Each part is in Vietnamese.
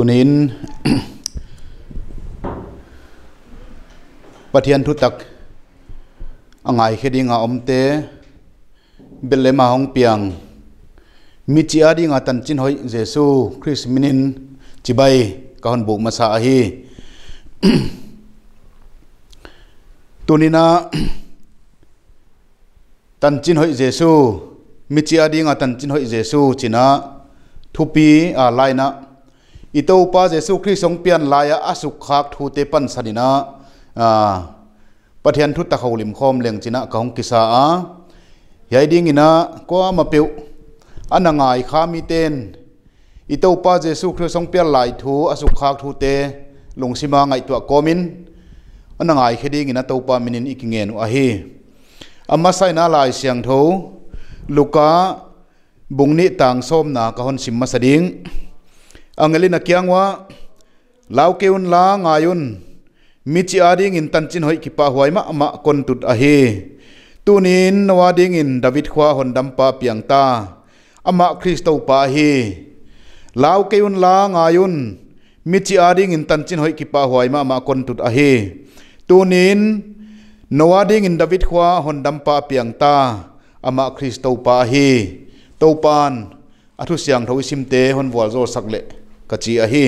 cho nên bắt hiện thu tắc anh ngài khi đi ngà ông tế bên lề mà hong piang mi chi đi ngà tần chín hội Giêsu minin chỉ bay các hòn sa hi tu ni na tần hội Giêsu mi chi đi ngà tần chín hội Giêsu chỉ na thu pi à lai อิตาปาเจสุคริสงเปียนลายอาสุขากทูเตปันสันนะปะเทียนทุตตะเขาลิมคอมเลียงจินะกองกิสาอาใหญ่ดิ่งินะก็มาเปียวอันนังายขามีเตนอิตาปาเจสุคริสงเปียนลายทูอาสุขากทูเตลงสิมาไงตัวกอมินอันนังายเคดิ่งินะตาปามินินอีกเงินอะฮีอามาไซนาลายเสียงทูลูกาบุงนิต่างส้มนากะฮอนสิมมาสดิง angelina kiangwa laukeun la ngayun michi ading in tanchin hoi kipa huaima ama kontut ahi tunin nawading in david khwa hondam pa ta, ama kristo pa hi laukeun la ngayun michi ading in tanchin hoi kipa huaima ama kontut ahi tunin nawading in david khwa hondam pa ta, ama kristo pa hi topan athu siang thoi simte hon wal zo sakle กจีอะฮี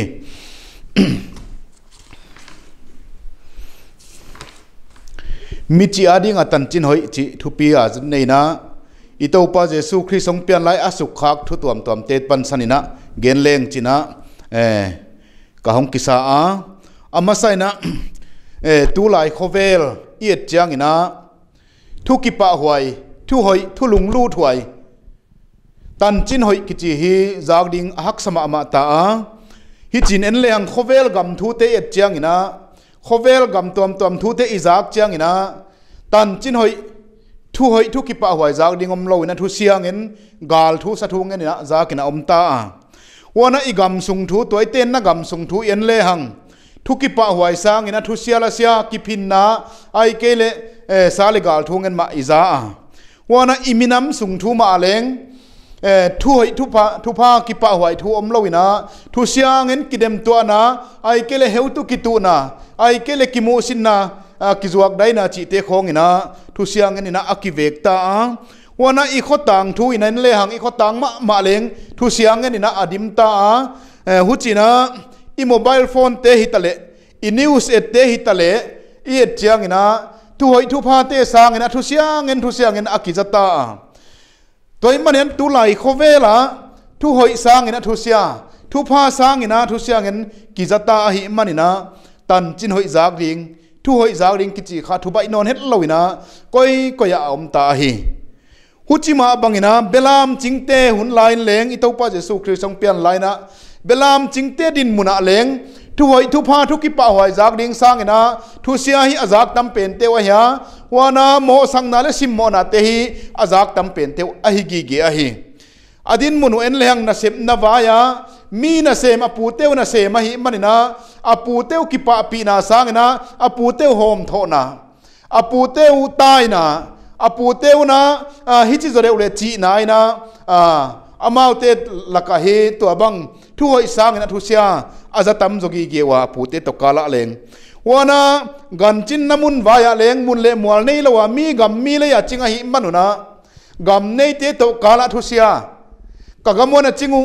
มิจิอาดิงตันจินหอยจิทุปีอาจในนะอีโตปาเจสุคริสงเปียนไลอสุขคักทุตวมตวมเตปันสันินะเกนเลงจินะเอกะหงกิสาอาอามาไซนะเอตูไลโคเวลเอียดจียงนะทุกิปะหวยทุหอยทุลุงลู่ถวย tan chin hoi ki chi hi zak ding hak sama ama ta hi chin en leng khovel gam thu te et chiang ina khovel gam tom tom thu te izak chiang ina tan chin hoi thu hoi thu ki pa hoi zak ding om lo ina thu siang en gal thu sa thu ngen na zak ina om ta a wana i gam sung thu toy ten na gam sung thu en le hang thu ki pa hoi sang ina thu sia la sia ki phin na ai ke le eh, sa le gal thu ngen ma iza a wana iminam sung thu ma leng thu hoi thu pa thu pa ki pa huai thu om loina thu siang en kidem tu ana ai kele heu tu ki tu na ai kele ki mu sin na ki zuak dai na chi te khong ina thu siang en ina aki vek ta a wana i kho tang thu in en le hang i kho tang ma ma leng thu siang en ina adim ta a hu chi na i mobile phone te hi tale i news et te hi tale i et chiang ina thu hoi thu pa te sang ina thu siang en thu siang en aki jata a toy manen tu lai khovela thu hoi sang ina thu sia thu pha sang ina thu sia ngen ki jata hi manina tan chin hoi jak ring thu hoi jak ring ki chi kha thu bai non het loina koi koya om ta hi huchima bangina belam chingte hun lain leng itopa jesu christ song pian laina belam chingte din muna leng thu hoi thu pha thu kipa hoi zak ding sang na thu xia hi azak tam pen te wa ya na mo sang na le sim mo na te hi azak tam pen te a hi gi gi a hi adin munu en lehang na sem na vaya mi na sem apu teu na sem hi manina apu teu kipa pi na sang na apu teu hom tho na apu teu tai na apu teu na hi chi zore ule chi na ina amau te laka hi tu abang thu hoi sang na thu xia azatam zogi ge wa pute to kala leng wana gan chin namun vaya leng mun le mual nei lawa mi gam mi le ya chinga hi manuna gam nei te to kala thusia kagamona chingu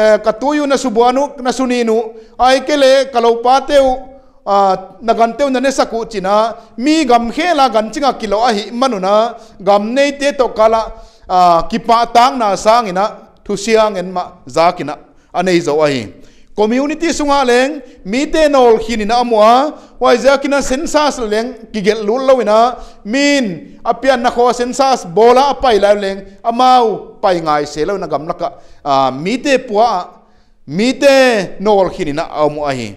eh, katuyu na subuanu na suninu ai kele kalopateu naganteu na nesaku china mi gam khela ganchinga kilo a hi manuna gam nei te to kala kipa tang na sangina thusiang en ma zakina anei zo a hi community sunga leng mi te nol khin ina amwa wai ja kina sensas leng ki gel lul lawina min apian na kho sensas bola apai la leng amau pai ngai se lo na gam laka ah, mi te puwa mi te nol khin ina amwa hi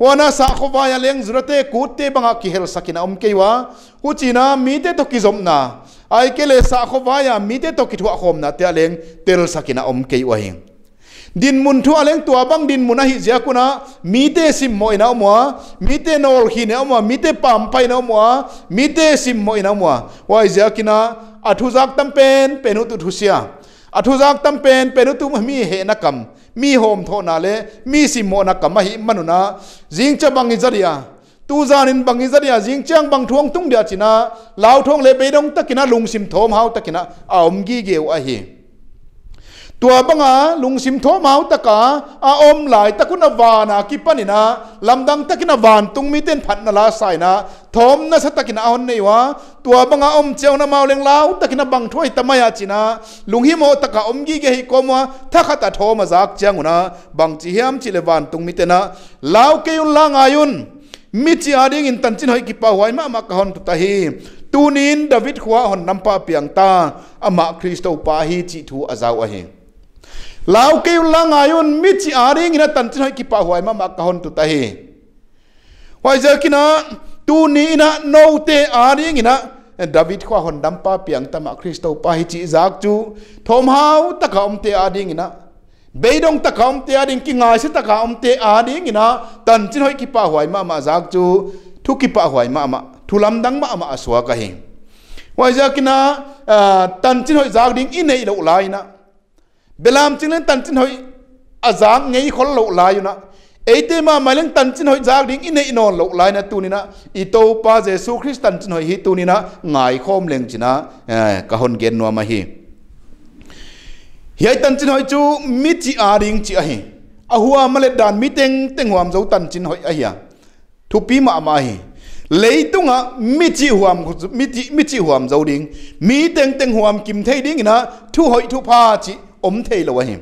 wana sa kho wa ya leng zurate ku te banga ki hel sakina om ke wa hu china mi te to ki zom na ai ke sa kho wa ya mi te to ki thua khom na te leng tel sakina om ke wa hi ดินมุนทัวเลงตัวบังดินมุนหิเสกุนะมีเตสิมโมยนามัวมีเตนอลฮินามัวมีเตปัมไปนามัวมีเตสิมโมยนามัวว่าเสกินะอัฐุจักตั้มเป็นเป็นอุตุทุเสียอัฐุจักตั้มเป็นเป็นอุตุมมีเหนักกรรมมีโฮมโทนาเลมีสิมโมนักกรรมหิมันุนะจิงจะบังอิจริยาตูจานินบังอิจริยาจิงเจียงบังทวงตุงเดียจินะลาวทวงเลเปดงตะกินะลุงสิมโทมเฮาตะกินะอาอมกีเกวอะฮีตัวบังอาลุงสิมโอมาตะกาอาอมหลายตะกุนวานากิปันินะลำดังตะกินวานตุงมีเต้นผันนลาใส่นะทอมนะสตะกินเอาในวะตัวบังอาอมเจ้านามาเลียงลาวตะกินบังถ้วยตะมายาจินะลุงฮิโมตะกาอมยีเกฮิกมวะทัาขัดทอมาจากเจ้านะบังจีเฮมจิเลวานตุงมีเตนะลาวเกยุนลางอายุนมิจิอาดิงินตันจินหอยกิปาหวยมามากะฮอนตุตาฮีตูนินดาวิดขวาหอนนำปาเปียงตาอมาคริสโตปาฮีจิทูอาซาวะเฮ lao kêu la ngayun mít chi aring ina tan chhoi ki pa huai ma ma kahon tu ta hi huai zer kina tu ni na no te aring ina david khwa hon dam pa piang tama kristo pa hi chi zak chu thom hau ta ka om te ading ina beidong ta ka om te ading ki ngai se ta ka om te ading ina tan chin hoi ki pa huai ma ma zak chu thu ki pa huai ma ma lam dang ma ma aswa ka hi huai zer na tan chin hoi zak ding inei lo lai na belam ching len tan chin hoi azang à ngei khol lo la yuna eite ma maileng tan chin hoi zang ding inei non lo lai na tunina ito pa jesu christ tan chin hoi hi tunina ngai khom leng china ka à, hon gen no ma hi hiai tan chin hoi chu mi chi a ding chi a hi a à huwa male dan mi teng teng huam zo tan chin hoi a hi thu pi ma ma hi lấy tung à mít chi huam mít chi mít chi huam dầu đinh mít teng teng huam kim thấy đinh na thu hội thu pa chỉ om thei lo him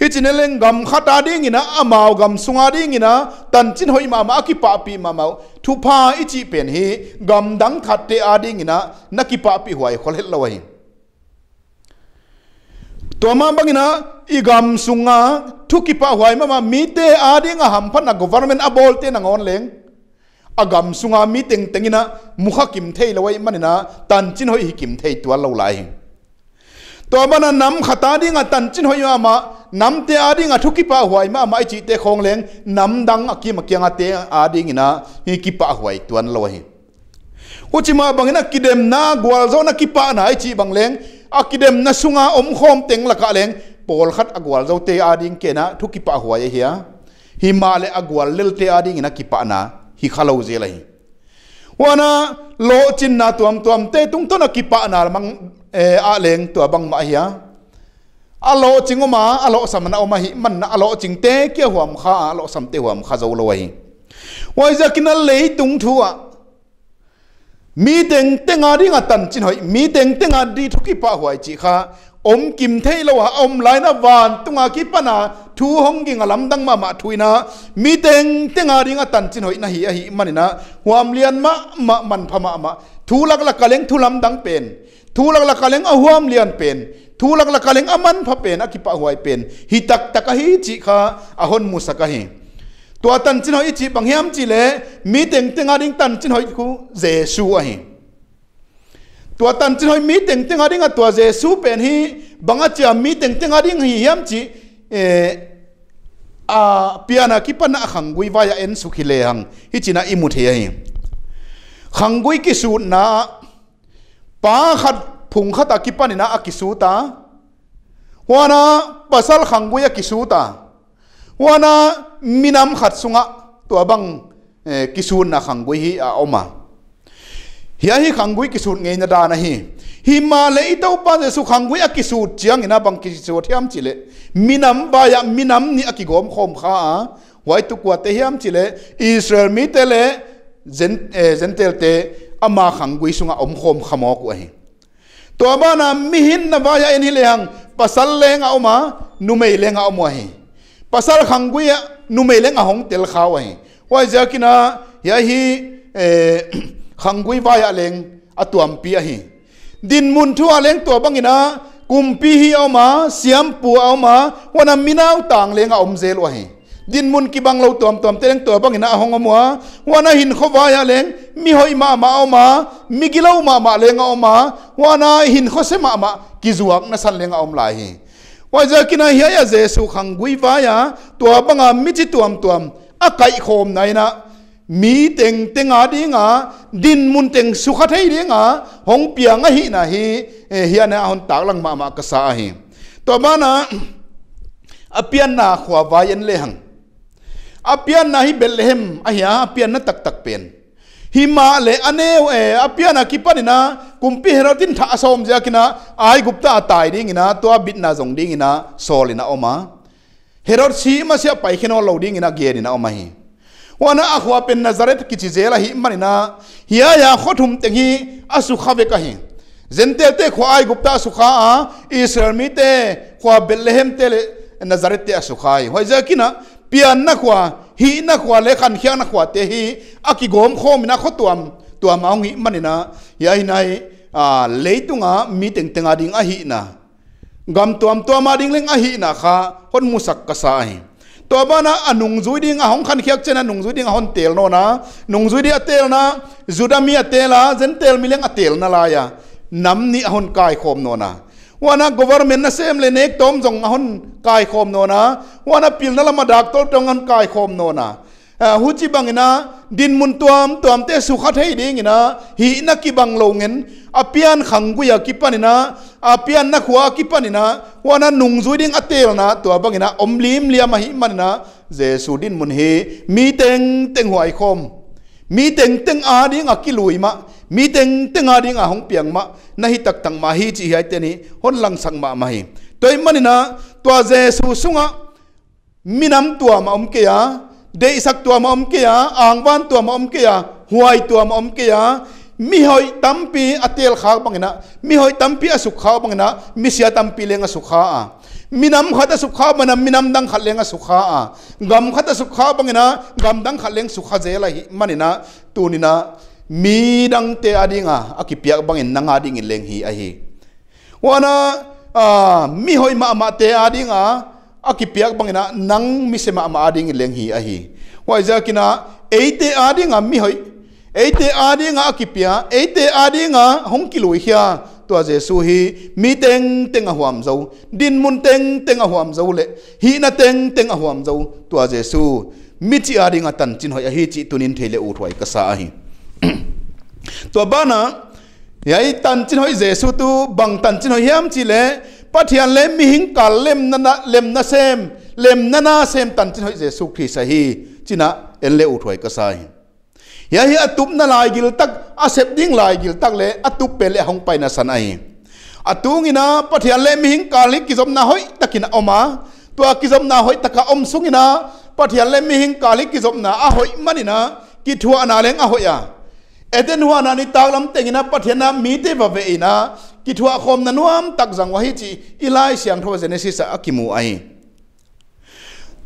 hi chin leng gam khata ding ina amao à gam sunga ding ina tan chin hoi ma ma ki pa pi ma mau thu pha i chi pen hi gam dang khat te a ding ina na ki pa pi huai khol het lo him to ma bangina i gam sunga thu ki pa huai ma ma mi te a ding a ham phan na government a bol te na ngon leng à agam sunga mi teng tengina mukha kim thei lawai manina tan chin hoi hi kim thei tual lo lai hing ตัวมันน้ำขตาดิ่งตันจินหอยมาน้ำเตะดิ่งทุกิปะหวยมาไม่จีเตะคงเลงน้ำดังกิมกียงเตะอาดิ่งนะฮีกิปะหวยตัวนลอยอุจิมาบังนะกิเดมนะกัวโซนะกิปะนะไอจีบังเลงอากิเดมนะสุงาอมคอมเต็งละกะเลงปอลขัดอกัวโซเตะอาดิ่งเกนะทุกิปะหวยเฮียฮิมาเลอกัวเลลเตะอาดิ่งนะกิปะนะฮิคาลาวเจเลยว่านะโลจินนะตัวมตัวมเตะตุงต้นกิปะนะมังเอออาเลงตัวบังมาเฮียอาโลจิงออกมาอาโลสัมนาออมาหิมันอาโลจิงเตะเกียวหัวมข้าอาโลสัมเตะหัวมข้าจะอุลไว้ไว้จะกินอะไรตุงทัวมีเต็งเต็งอะไรงาตันจิ้นหอยมีเต็งเต็งอะไรทุกีป้าหัวจีข้าอมกิมเทยละวะอมไลน์นาวานตุงอากิปนาทูหงกิงอาลัมดังมามาทุยนะมีเต็งเต็งอะไรงาตันจิ้นหอยนะฮีอะฮีมันนะหัวมเลียนมะมะมันพมามะทูลักลักกะเล้งทูลัมดังเป็น thu lắc lắc kaleng ahuam lian pen thu lắc lắc kaleng aman pha pen akipa huai pen hi tak tak hi chi kha ahon musaka hi tua tan chin hoi chi banghiam chi le mi teng teng ading tan chin hoi khu jesu a hi tua tan chin hoi mi teng teng ading a tua jesu pen hi banga cha mi teng teng ading hi hiam chi e a piana ki pan a khangui vaya en sukhi le hang hi china imut hi hi khangui ki su na pa khat phung khat a kipanina a kisuta wana pasal khangui a kisuta wana minam khat sunga to abang eh, kisun na khangui hi a oma hiya hi khangui kisun ngei na dana hi hi ma le itau pa je su khangui a kisut chiang ina bang kisut hiam chile minam ba ya minam ni akigom khom kha a wai tu kwa te hiam chile israel mi te le zen eh, zentel te ama khang gui sunga om khom khamo ku hi to ba na mi hin na ba ya ni lehang pasal lenga oma numei lenga omo hi pasal khang gui leng lenga hong tel khaw hi wa jakina ya hi eh, khang gui ba ya leng atuam pi hi din mun thu a leng to bangina kumpi hi oma siam pu oma wana minau tang leng lenga om zel wa hi din mun ki bang lo tuam tuam te leng tua bang ina hong amwa wana hin khowa ya leng mi hoi ma ma o ma mi gilo ma ma leng o ma wana hin kho se ma ma ki zuak na san leng om lai hi wa ja kina hi ya jesu khang gui wa ya tua banga mi chi tuam tuam a kai khom nai na mi teng teng a ding a din mun teng su kha thei ding a hong piang a hi na hi e hi na hon tak lang ma ma ka sa hi to mana apian na khwa wa yen le hang apian na hi belhem ahia apian na tak tak pen hima le aneu e apian akipani na kumpi herotin tha asom ja kina ai gupta atai ding ina to bit na jong ding ina sol ina oma herod si ma sia pai khino lo ding ina gen ina oma hi wana akhwa pen nazaret kichi jela hi manina hiya ya khothum tengi asu khave ka hi zentel te khwa ai gupta sukha a israel mi te khwa belhem te nazaret te asukha hi hoi ja kina pian na khwa hi na khwa le khan khia na khwa te hi aki gom khom na kho tuam tuam ang hi manina ya hi nai a leitunga mi teng tenga ding a hi na gam tuam tuam a ding leng a hi na kha hon musak ka sa hi to ba na anung zui ding a hong khan khiak chen anung zui ding a hon tel no na nung zui dia tel na mi a tel a zen tel mi leng a tel na la ya nam ni a hon kai khom no na ว่านัก g o v e เมนนั่นเซมเลยเนกตอมจงอันกายคมโนนะว่านักพิลนั่นละมาดักตัวตรงอันกายคมโนนะหูจิบังนะดินมุนตัวมตัวมเตสุขัดให้ดีงนะหีนักกิบังลงเงินอาิปียนขังกุยกิปันนะอาิปียนนักหัวกิปันนะว่านั้นนุงจุยดิ่งอเตลนะตัวบังนะอมลิมเลียมหิมันนะเจสุดินมุนเฮมีเต็งเต็งหัวไอคม mi teng teng a ding a ki lui ma mi teng teng a ding a hong piang ma na hi tak tang ma hi chi hi te ni hon lang sang ma ma hi toy manina to jesu sunga minam tua ma om ke ya de sak tua ma om ke ya ang van tua ma om ke ya huai tua ma om ke ya mi hoi tampi atel kha bangina mi hoi tampi asukha bangina mi sia tampi lenga sukha a minam khata sukha manam minam dang khalenga sukha a gam khata sukha bangena gam dang khaleng sukha jela hi manina tunina mi dang te adinga akipia bangin nanga ding leng hi a hi wana a mi hoi ma ma te adinga akipia bangina nang mi sema ma ading leng hi a hi wai ja kina eite adinga mi hoi eite adinga akipia eite adinga hongkiloi hia ตัวเยซูฮีมีเต็งเต็งอหวมเจ้าดินมุนเต็งเต็งอหวมเจ้าเละฮีน่ะเต็งเต็งอหวมเจ้าตัวเยซูมิจิอาริงอตันจินหอยฮีจิตุนินเทเลอูถวยกษาฮีตัวบ้านะยัยตันจินหอยเยซูตูบังตันจินหอยยามจิเลปัทยานเลมมีหิงกาลเลมนันเลมนาเซมเลมนันาเซมตันจินหอยเยซูคริสต์ฮีจินะเอเลอูถวยกษาฮี ya hi atup na lai gil tak asep ding lai gil tak le atup pe le hong pai na san ai atung ina pathian le mi hing kali kizom na hoi takin oma to kizom na hoi taka om sung ina pathian le mi hing kali kizom na a hoi manina ki thua na leng a hoi ya eden huwa na ni tak lam teng ina pathian na mi te ba ve ina ki thua khom na nuam tak jang wa hi chi ilai siang tho genesis a kimu ai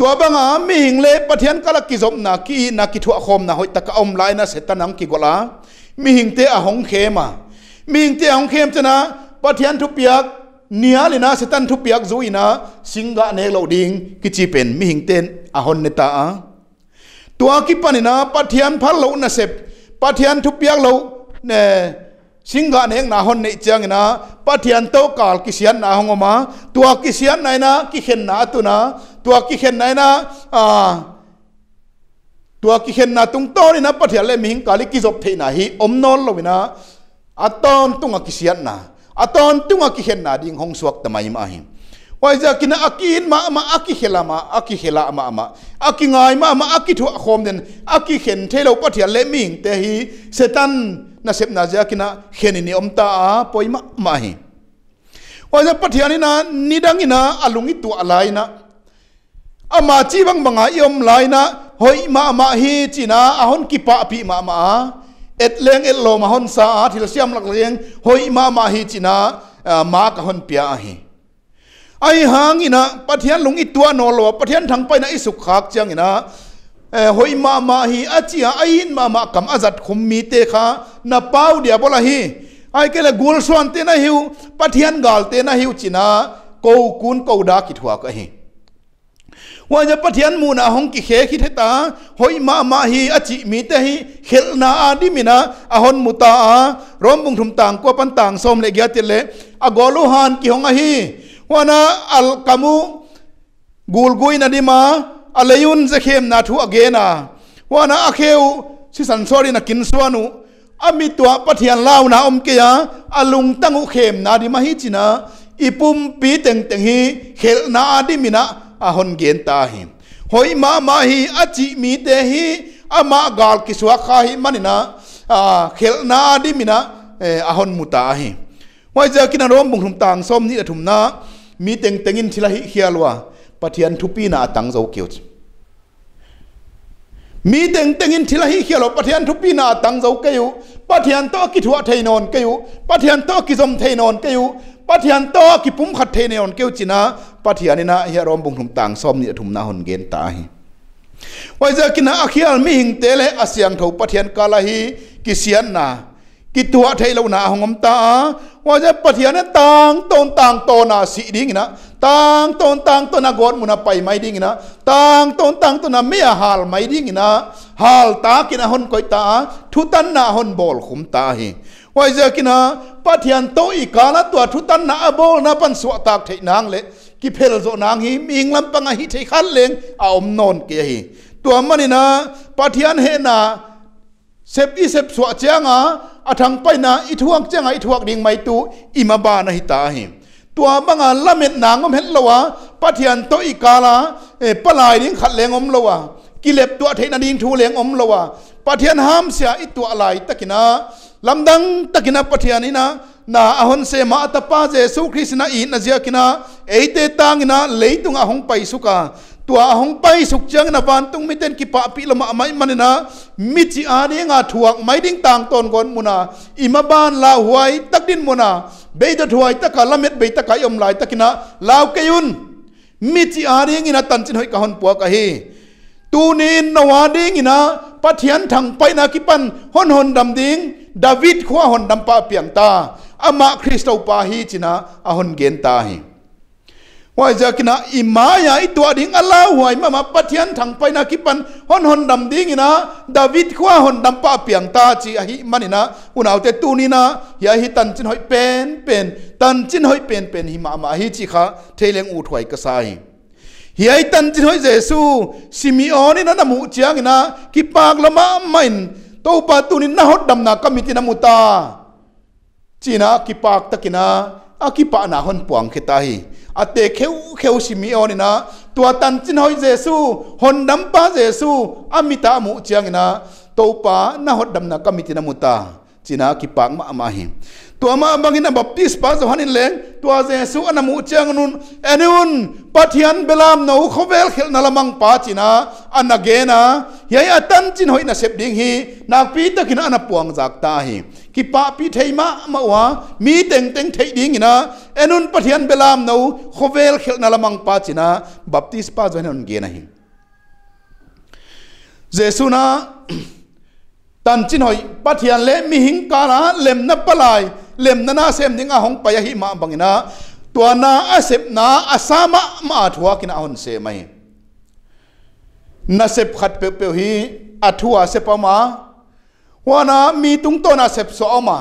ตัวบังอามีหิงเล็บปะเทียนกะละกิจมนากีนากิทัวคมนาหอยตะกะอมไลนะเสตนังกิกลามีหิงเตอหงเขมามีหิงเตอหงเขมจะนะปะเทียนทุเปียกเนียลินะเสตันทุเปียกจุยนะสิงกะเนกเหลาดิงกิจีเป็นมีหิงเตนอหอนเนตาตัวกิปันนะปะเทียนพัลเหลานะเสปะเทียนทุเปียกเหลาเน singa neng na hon nei chang na pathian to kal kisian na hongoma tua kisian nai na ki hiện na tu na tua ki hiện nai na à, tua ki hiện na tung to ni na hiện le mình kali ki jop thei na hi om nol lo na aton tunga kisian na aton tunga ki hen na ding hong suak tamai ma hi wai ja kina akin ma ma aki hela ma aki hela ma ma aki ngai ma ma aki thu khom den aki hen thelo pathian le ming te hi setan na sep na ja kina kheni ni omta a poima ma hi waja pathiani na nidangina alungi tu alaina ama chi bang banga yom laina hoi ma ma hi china ahon ki pa pi ma ma et leng et lo ma hon sa thil siam lak leng hoi ma ma hi china ma ka hon pia hi ai hang ina pathian lungi tua no lo pathian thang paina isuk khak chang ina Ờ, hoi ma ma hi achia ain ma ma kam azat khum mi te kha na pau dia bola hi ai ke la gul swan te na hiu pathian gal te na hiu china ko kun ko da ki thua ka hi wa ja pathian mu na hong ki khe ki the ta hoi ma ma hi achi mi te hi khel na adi mina a hon muta a rom bung thum tang ko pan tang som le gya te le a golu han ki hong a hi wana al kamu gul gui na di ma alayon jekhem na thu age na wana akheu si sansori na kinsuanu ami tuwa pathian launa omke ya a l tangu khem na ri mahichina ipum bi teng teng hi khel na adi mina ahon gen ta hi hoi m pathian thupi na atang zo kiu mi teng teng in thila hi khialo pathian thupi na atang zo keu pathian to ki thua theinon keu pathian to ki zom theinon keu pathian to ki pum khat theinon keu china pathian ina hi rom bung thum tang som ni thum na hon gen ta hi wai za kina akhial mi hing tele asyang tho pathian kala hi ki sian na ki thua thei lo na hongom ta wa za pathian tang ton tang to na si ding na ตั้งตนตั้งต้นกอดมุนาไปไม่ดิ่งนะตั้งตนตั้งต้นไม่หาลไม่ดิ่งนะฮาลตากินฮหนก้อยตาทุตันนาหนบอลขุมตาเหไว้าจะกินนะปัทยันโตอีกาลตัวทุตันนาบอลนับปันสวัตากเทนางเล็กิเพลโซนางหิมิงลำปังหิเทขั้นเลงอาอมนนเกียหิตัวมันน่ะปัทยันเฮนะเซบอีเซบสวัเจ้างะอทังไปนะอิทวงเจ้างะอิทวงดิ่งไม่ตูอิมาบานหิตาเฮมตัวบังอาละเม็ดนางก็เห็นละวะปะเทียนโตอีกาลาเอปลายนิ่งขัดเลงอมละวะกิเลบตัวเทนดินทูเลงอมละวะปะเทียนห้ามเสียอีตัวอะไรตะกินะลำดังตะกินะปะเทียนนี่นะนาอหนเสมาตป้าเจสุคริสนาอีนาเจียกินะเอเตตังนะเลยตุงอหงไปสุกาตัวหงไปสุกเจังนะวันตุงไม่เต้นกิปะปิละมาไม่มันนะมิจิอาเนียงาถวกไม่ดิ้งต่างตนก่อนมุนาอิมาบานลาหวยตักดินมุนาเบยตะถวยตะกะละเม็ดเบยตะกะยมลายตะกินะลาวเกยุนมิจิอาเนียงินะตันจินหอยกะหอนปัวกะเฮตูนีนนวาดิงินะปะเทียนทางไปนากิปันหอนหอนดำดิงดาวิดขวาหอนดำปาเปียงตาอามาคริสต์ปาฮีจินะอาหอนเกนตาฮีว่าจะกินะอิมายาอิตัวดิ่งอัลลาหวยมามาปฏิญียทางไปนะกิปันฮอนฮอนดำดิ่งนะดาวิดขว้าฮอนดำป้าเปียงตาจีอฮิมันนะอุณเอาแต่ตูนี่นะยาฮิตันจินหอยเป็นเป็นตันจินหอยเป็นเป็นหิมามาฮิจิคาเทเลงอูถวยกษัยเฮียตันจินหอยเจสูซิมิโอนี่นะนมุจียงนะกิปากละมาไม่นตัวปัตูนี่นะฮอดดำนะกมิตินมุตาจีนะกิปากตะกินะอากิปกนะฮอนปวงขิตาฮี ate kheu kheu simion ina tua tan chin hoi jesu hon dam pa jesu amita mu chiang ina topa na hot dam na kamitina muta china ki pang ma ma hi ตัวมาบางอินบัพติสปาสหันินเลงตัวเจสุอันมูเจียงนุนเอนุนปัทยันเบลามนูเขาเวลเขลนละมังปาจินะอันนักเกนะเฮียตันจินหอยนะเสพดิ่งฮีนักปีตะกินอันปวงจากตาฮีกิปะปีเทมะมาวะมีเต็งเต็งเทดิ่งนะเอนุนปัทยันเบลามนูเขาเวลเขลนละมังปาจินะบัพติสปาสหันินเกนะฮีเจสุนะตันจินหอยปัทยันเลมีหิงการะเล็มนับปลาย lem na na sem dinga hong pa hi ma bangina to na asep na asama ma thua kina on se mai na sep khat pe pe hi athua se pa ma wana mi tung to na sep so ma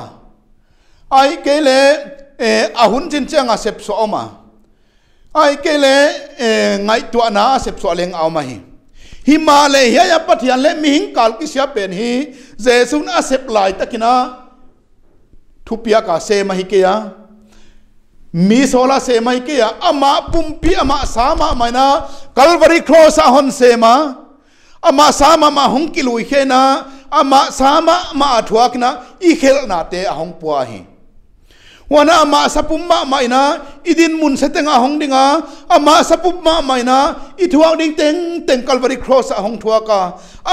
ai kele ahun jin chang a sep so ma ai kele ngai to na sep so leng au ma hi Himalaya हिया पथिया ले मिहिंग काल की सिया पेन ही जैसुन असेप लाई तकिना thupiak a sem a hi ke a mi sola sem a hi ke a ama pumpi ama sama maina kalvari cross a hon sema ama sama ma hongki lui khe na ama sama ma athuak na i khel na te a hong pua hi wana ama sapumma maina idin mun seteng a hong dinga ama sapumma maina ithuang ding teng teng calvary cross a hong thuaka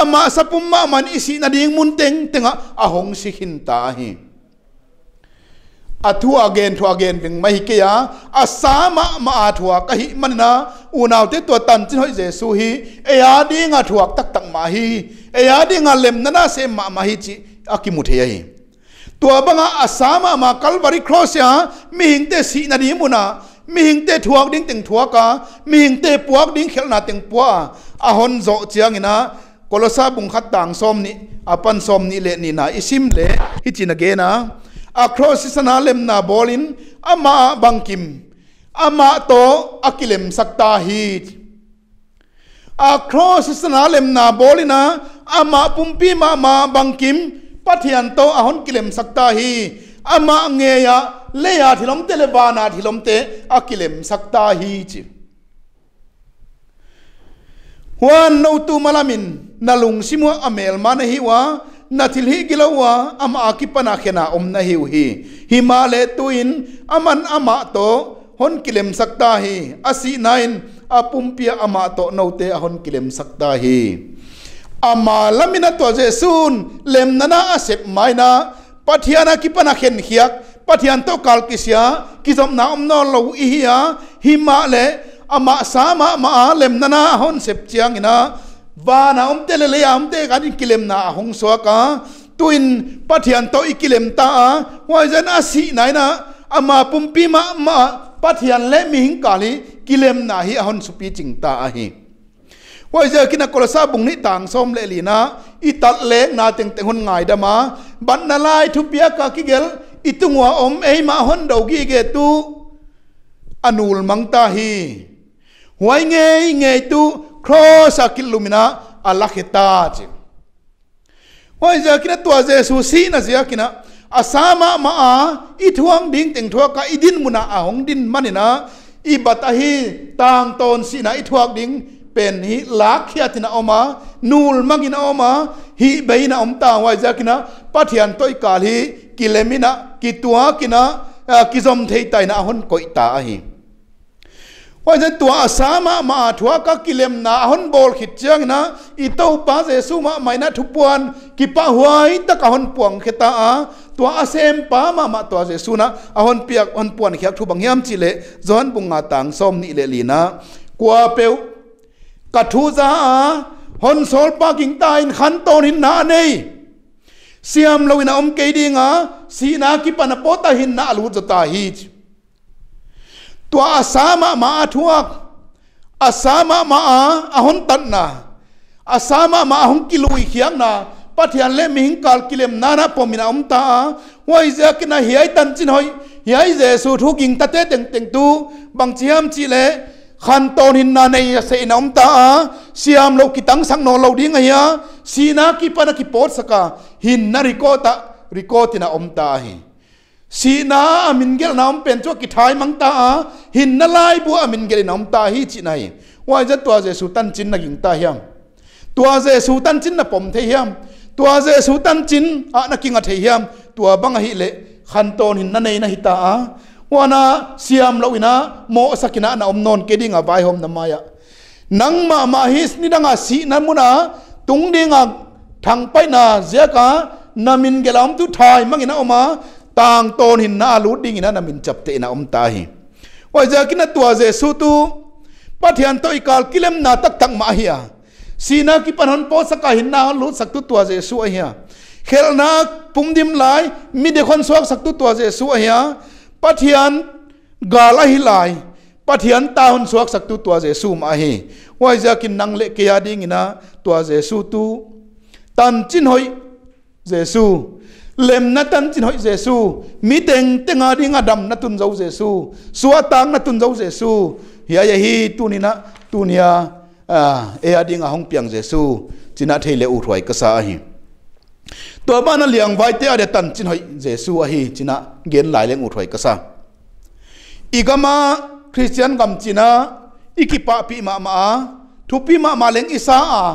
ama sapumma man isi na ding mun teng tenga a hong si hin ta hi athu again thua again bing mai ke ya asama ma athua ka hi manna unaw te to tan chin hoi jesu hi e ya ding a thuak tak tak ma hi e ya ding a lem na se ma ma hi chi akimu the hi to banga asama ma kalvari cross ya mi hing te si na ni muna mi hing te thuak ding teng thuak ka mi hing te puak ding khelna teng pua a hon zo chiang ina kolosa bung khat tang som ni apan som ni le ni na isim le hi chin again na across sana lem na bolin ama bangkim ama to akilem sakta hi across sana lem na bolina ama pumpi ma ma bangkim pathian to ahon kilem sakta hi ama ngeya leya thilom te lewala thilom te akilem sakta hi chi huan no tu malamin nalung simwa amel mana hiwa. nathil hi gilawa ama ki panakhena omna hiu hi himale tuin aman ama to hon kilem sakta hi asi nain apumpia ama to note hon kilem sakta hi ama lamina to jesun lemnana asep maina pathiana ki panakhen khiak pathian to kalkisia kizom na omno lo ihia himale ama sama ma lemnana hon sep chiangina và vana om tele le am à, te kan kilem na hong so ka tuin pathian to ikilem ta wa jan asi nai na ama pumpi ma ma pathian le mi hing kali kilem na hi à hon supi ching ta a hi wa ja kina kolosa bung ni tang som le li na i tat le na teng teng hon ngai da ma ban na lai thu pia ka ki gel itungwa om ei ma hon do gi ge tu anul mang à ta hi huai nge nge tu ครอสักิลุมินะอัลลักฮิตาจิว่าจะกินตัวเจสุสีนะจะกินะอาสามามาอิทวงดิ่งติงทวกะอิดินมุนาอาองดินมันนะอิบัตฮีต่างตนสีนะอิทวกดิ่งเป็นฮีลักขีตินะออมา นูลมักินะออมาฮีเบยนะอมตาว่าจะกินะปัทยันตัวอกาลีกิเลมินะกิตัวกินะกิจอมเทิตไตนะฮุนกอิตาฮี hoi thế tua asama ma thua ka kilem na hon bol khit chang na ít i to pa jesu ma maina thu puan ki pa huai ta ka hon puang kheta a tua asem pa ma ma tua jesu na a hon piak hon puan khyak thu bang hiam chi le bung bunga tang som ni le na, qua peu ka thu za à, hòn sol pa king ta in khan ton hin na nei siam lo in om ke nga, si na ki pa na po ta hin na lu ta hi ตัวอาสามะมาทวกอาสามะมาอาหนตันนาอาสามะมาหงกิลุยเขียงนาปัทยันเลมิงกาลกิเลมนานาปมินาอมตาว่าอิเจกินาเฮียตันจินหอยเฮียเจสูทุกิงตะเตเต็งเต็งตูบังเจียมจีเลขันตอนหินนาในเสนอมตาเสียมโลกิตังสังโนโลดิ้งเฮียสีนากิปนักิปอดสกาหินนาริโกตะริโกตินาอมตาเฮีสีน้าอามินเกลน้ำเป็นชั่วกิทายมังตาหินนลายบัวอามินเกลน้ำตาฮีจีไนว่าจะตัวเจสุตันจินนักยิงตาเฮมตัวเจสุตันจินนักปมเทียม ตัวเจสุตันจินอานักิงอัตเฮมตัวบังฮิเลขันโตนหินนันเองนนหิตาว่านาเสียมเราวินาโมสักินาณอมนนเกดิงอวัยหอมนมายะนังมามาฮิสนิดังอาสีนันมุนาตุงดิงอทังไปนาเจ้ากานามินเกลามตุทายมังินาอมา tang ton hin na lu ding ina na min chap te na om ta hi wa ja kina tua je su tu pathian to ikal kilem na tak thang ma hi sina ki panon po saka hin na lu sak tu tua je su hi khel na pum dim lai mi de khon suak sak tu tua je su hi pathian gala hi lai pathian ta hon suak sak tu tua je su ma hi wa ja kin nang le ke ya ding ina tua je su tu tan chin hoi Jesus lem na tan tin hoi jesu mi teng tenga dinga dam na tun zo jesu suwa tang na tun zo jesu hi ya hi tunina tunia a e adinga hong piang jesu china thei le u thwai ka sa hi to ba na liang vai te ade tan chin hoi jesu a hi china gen lai leng u thwai ka sa igama christian gam china ikipa pi ma ma thu pi ma ma leng isa a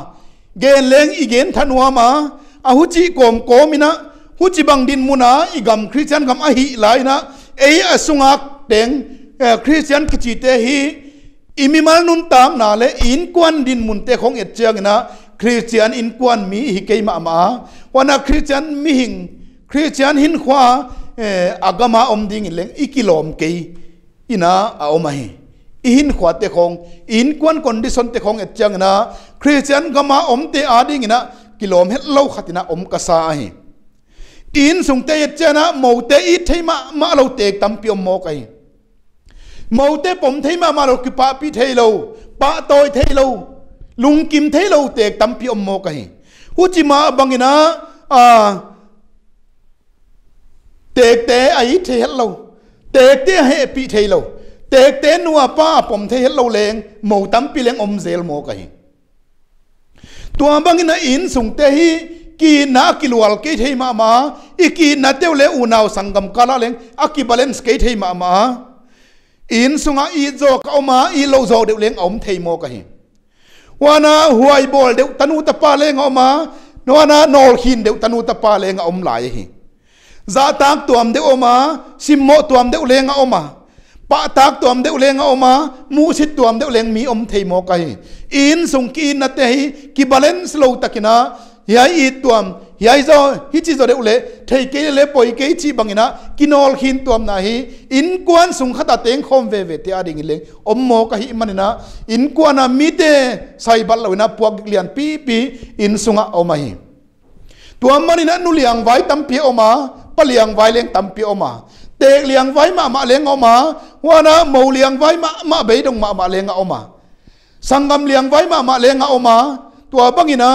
gen leng igen thanwa ma ahu chi kom komina hu chi bang din muna i gam christian gam a hi lai na e a à sunga teng à, christian ki chi te hi imimal nun tam na le in kwan din mun te khong et chiang na christian in kwan mi hi ke ma ma wana christian mi hing christian hin khwa agama à, om ding leng ikilom ke ina a oma hi in khwa te khong in kwan condition te khong et chiang na christian gama om te ading na kilom het lo khatina om kasa hi in sung te chena mo ít thấy mà mà lâu te tam piom mo kai mo te pom theima mà lo ki pa pi thấy lâu pa toi thấy lâu lung kim thấy lâu te tam piom mo kai hu chi ma bangina a à, te te ai thei hel lo te te he pi thei lo te te nuwa pa pom thei hel lo leng mo tam pi leng om zel mo kai tua bangina in sung te hi ki na kilwal ke thei ma ma i ki na teu le unaw sangam kala leng a ki balance ke thei ma ma in sunga i zo ka ma i lo zo de leng om thei mo ka hi wana huai bol de tanu ta pa leng om ma wana nol hin de tanu ta pa leng om lai hi za tak tuam de oma simmo tuam de leng oma pa tak tuam de leng oma mu sit tuam de leng mi om thei mo ka hi in sung ki na te hi ki balance lo takina hiai i tuam hiai zo hi chi zo deule thei ke le poi ke chi bangina kinol hin tuam na hi in kwan sung khata teng khom ve ve te ading le om mo ka hi manina in kwana mi te sai bal loina puak lian pi pi in sunga oma hi tuam manina nu liang vai tam pi oma pa liang vai leng tam pi oma te liang vai ma ma leng oma wana mo liang vai ma ma be dong ma ma leng oma sangam liang vai ma ma leng oma tua bangina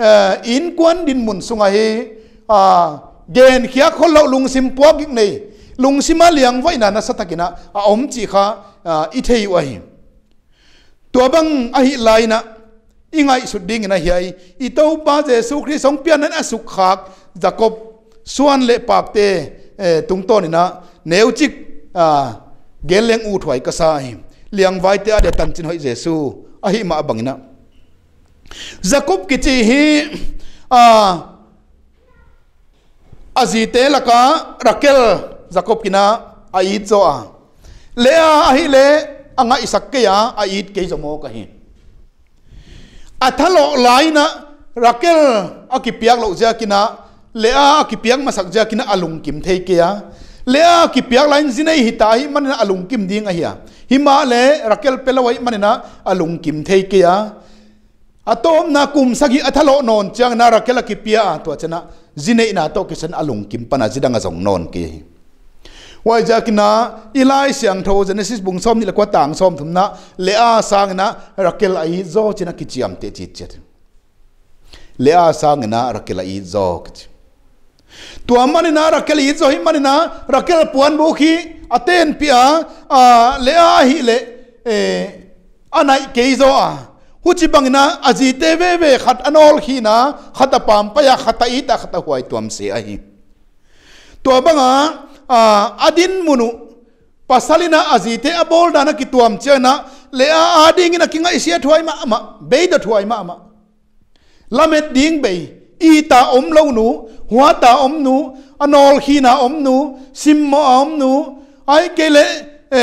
Ờ, in quân din mun sunga hi à gen khia khol lo lung sim puak gik nei lung sima liang vai na na satakina a om chi kha i thei wa hi to bang a hi lai na ingai su ding na hi ai i to pa je su khri song pian an asuk khak jacob suan le pak te tung to ni na neu chik à gen leng u thwai ka sa hi liang vai te a de tan chin hoi jesu a hi ma bangina Jacob ki chi hi a azi te laka rakel Jacob kina a it zo a le a hi le anga isak ke ya a it ke zo mo ka hi rakel à laina Raquel akipiak lo ja kina le a akipiak masak ja kina alung kim thei ke ya le a lai lain zinai hi ta hi manina alung à kim ding a à. hi hi ma le Raquel pelawai manina alung kim thei ke ya atom na kum sagi athalo non chang na rakela ki pia to chana zine na to kisan alung kim pana zidanga jong non ki wai na, ilai siang tho genesis bung som ni la kwa tang som thumna le a sang na rakel ai zo china ki chiam te chi chet le a sang na rakel ai zo ki tua mani na rakel i zo hi mani na rakel puan bu khi aten pia a le a hi le e eh, anai ke zo a หุ่นบังน่ะอาจีเตเวเวขัดอนอลขีน่ะขัดปั๊มไปยาขัดอีตาขัดหวยตัวมเสียหิตัวบังอ่ะอดินมุนุภาษาลีน่ะอาจีเตอบอลด้านกิตัวมเจน่ะเลอาอาดิ่งน่ะกิงอาเสียถวยมาอ่ะเบิดถวยมาอ่ะลำเอ็ดดิ่งเบยอีตาอมลูนูหัวตาอมนูอนอลขีน่ะอมนูซิมโมอมนูไอเกลเอ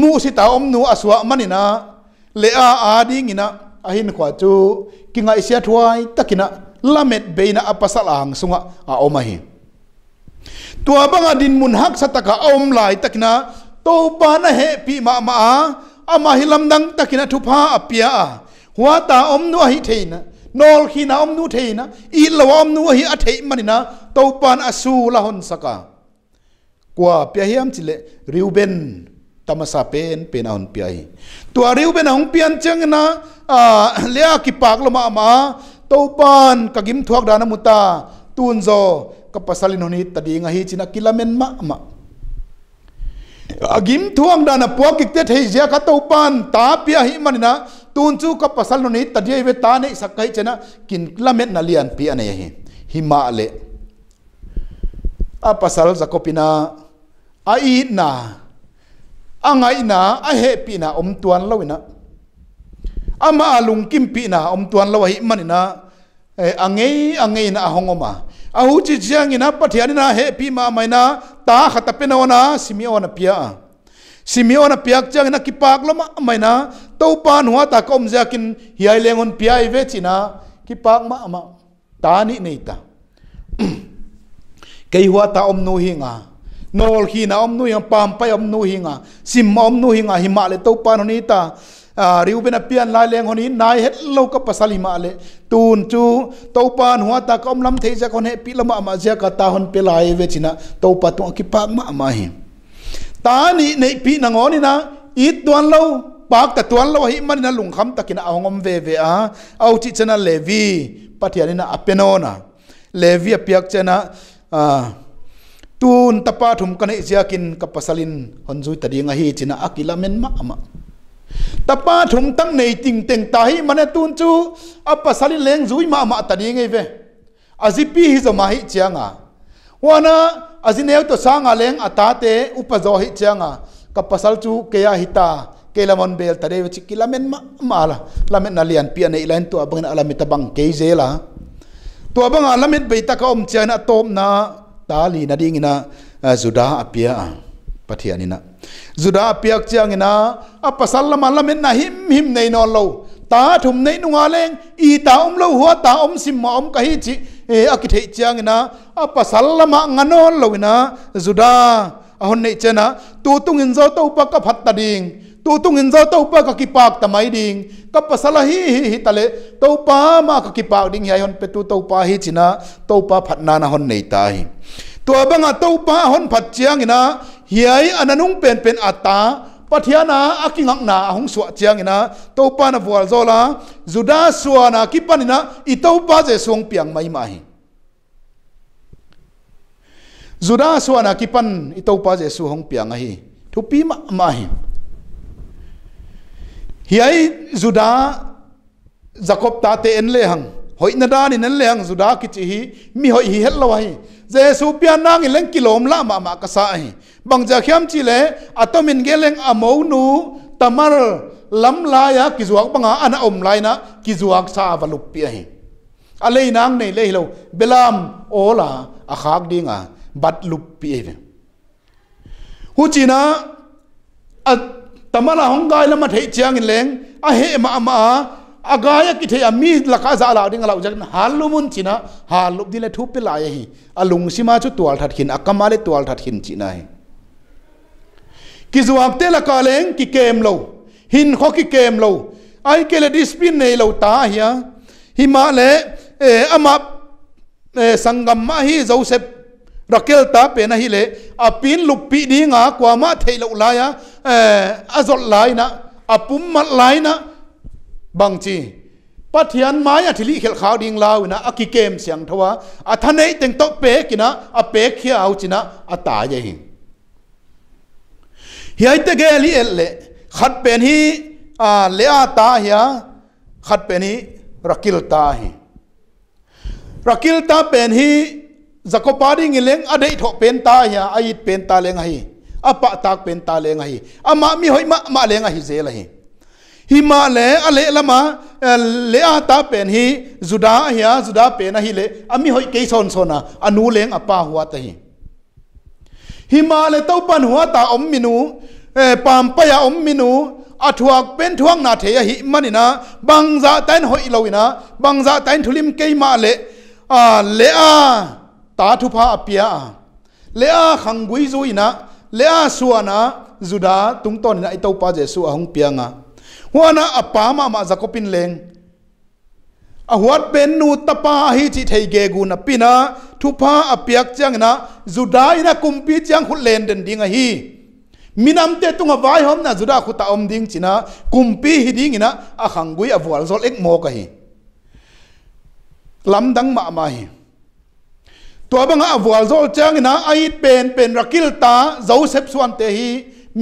มูสิตาอมนูอสวะมันน่ะเลอาอดีงินะอาหินขวาจูกิงาอิเสียทวายตะกินะลามิดเบยนะอปัสสลางสุงะอาอมาหิตัวบังอดินมุนหักสตะกะอมลายตะกินะตัวบานะเฮปีมามาอามาหิลำดังตะกินะทุพาอปิยาหัวตาอมนัวหิเทนะนอลขีนาอมนัวเทนะอีลวอมนัวหิอัเทมันินะตัวปานอสูละหนสกะกว่าพยายหมจิเลริวเบน tamasa pen pen aun piai tua riu ben aung pian chang na a ah, lea ki pak lama ma to pan kagim thuak dana muta tun zo ka pasalin honi tadi nga hi china kilamen ma ma agim thuak dana po ki te thei ja ka to pan ta pia hi manina tun chu ka pasal no tadi ve ta ne sakai chena kin kilamen na lian pi ane hi hima le a pasal zakopina ai na angai na a he pi na om tuan lo na ama alung kim pi na om tuan lo hi eh, na anh ấy anh ấy na ahongoma ahu chi chiang ina pathian na he pi ma mai na ta khát tập na simiona pia simiona piak chang na kipak lo ma mai na to pan hua ta kom hi ai lengon piai ve china kipak ma ama ta ni nei ta kei hua ta om nu hi nga nol hi na om nu yang pam pai om nu hinga sim om nu hinga himale to pan honi ta ah, riu ben apian lai leng honi nai het lo ka pasal himale tun chu to pan huwa ta kom lam thei ja kon he pi lama ma ja ka ta hon pe lai ve china to pa tu ki pak ma ma hi ta ni nei pi na ngoni na i tuan lo pak ta tuan lo hi man na lung kham takina ahongom ve ve a au chi chana levi pathianina apenona levi apiak chana a tuôn tập cái này tun tapa thum kana iziakin kapasalin honjui tadinga hi china akilamen ma ama tapa thum tam nei ting teng ta hi mane tun chu apasalin leng zui ma ama tadinga e ve azipi hi zoma hi chianga wana azineu to sanga leng atate upazo hi chianga kapasal chu keya hita kelamon bel tare chi kilamen ma mala lamen na lian pian nei lain to abang na alamita bang keizela to abang alamit beita ka om chiana tom na ta li na ding na juda apia pathian na juda apia chiang na a pasal lam lamen na him him nei no lo ta thum nei nunga leng i ta om lo huwa ta om sim ma om kahi chi e akithei chiang ina a pasal lama ngano lo ina juda ahon nei chena tu tungin zo to pa ka phat ta ding tu tung in zo to pa ka kipak tamai ding ka pasala hi hi hi tale to pa ma ka kipak ding hi hon pe tu to pa hi china to pa phat na na hon nei ta hi to abanga to pa hon phat chiang ina hi ai ananung pen pen ata pathiana akingak na ahung suwa chiang ina to pa na vual zola juda suana kipanina i to pa je suang piang mai ma hi juda suana kipan i to pa je su hong piang hi thupi ma ma hi hi ai juda jacob ta te en le hang hoi na dan in en le hang juda ki chi hi mi hoi hi hel lawai jesu pian nang leng kilom la ma ma ka sa hi bang ja khiam chi le atomin geleng amo nu tamar lam la ya ki zuak banga ana om lai na ki zuak sa valup pi hi alei nang nei le lo belam ola a khak dinga bat lup pi hi hu na a tamala hongai lama thei chiang in leng a he ma ma agaya ki thei ami laka za la ding la jak halumun china halup dile thu pe la hi alung sima chu tual that hin akamale tual that hin china hi ki zuak te la ka leng ki kem lo hin kho ki kem lo ai ke le discipline nei lo ta hi hi ma le e ama e, sangam ma hi joseph rakel ta pe na hi le a pin lupi dinga kwa ma thailo laya azol laina apum mat laina bangchi pathian mai athili khel khaw ding lawina aki kem siang thawa athanei teng to pe kina a pe khia au china ata ye hi hi ai te ge li el le khat pen hi a le a ta hiya khat pen hi rakil ta hi rakil ta pen hi zakopadi ngi leng adei tho pen ta ya ait pen ta leng hi apa tak pen ta leng hi ama mi hoi ma ma leng hi zel hi hi ma le ale lama eh, le a ah ta pen hi juda ah ya juda pen hi le ami hoi ke son sona anu leng apa huwa ta hi hi ma le to pan huwa ta om minu eh, pam pa ya om minu athuak pen thuang na the hi manina bangza tan hoi loina bangza tan thulim ke ma le a le a ta thu pha apia lẽ a khang quý zui na lẽ a suan na juda tung ton na itau pa jesu a hong piang a huana apa ma ma zakopin leng a huat ben nu tapa hi chi thei ge gu na pina thu pha apiak chang na juda ina kumpi chang hul len den ding a hi minam te tunga vai hom na juda ta om ding china kumpi hi ding ina a khangui a wal zol ek mo ka hi lam dang ma ma hi ตัวบังอาวอลโซจังนะไอเป็นเป็นรักิลตาเจ้าเซปส่วนเตหี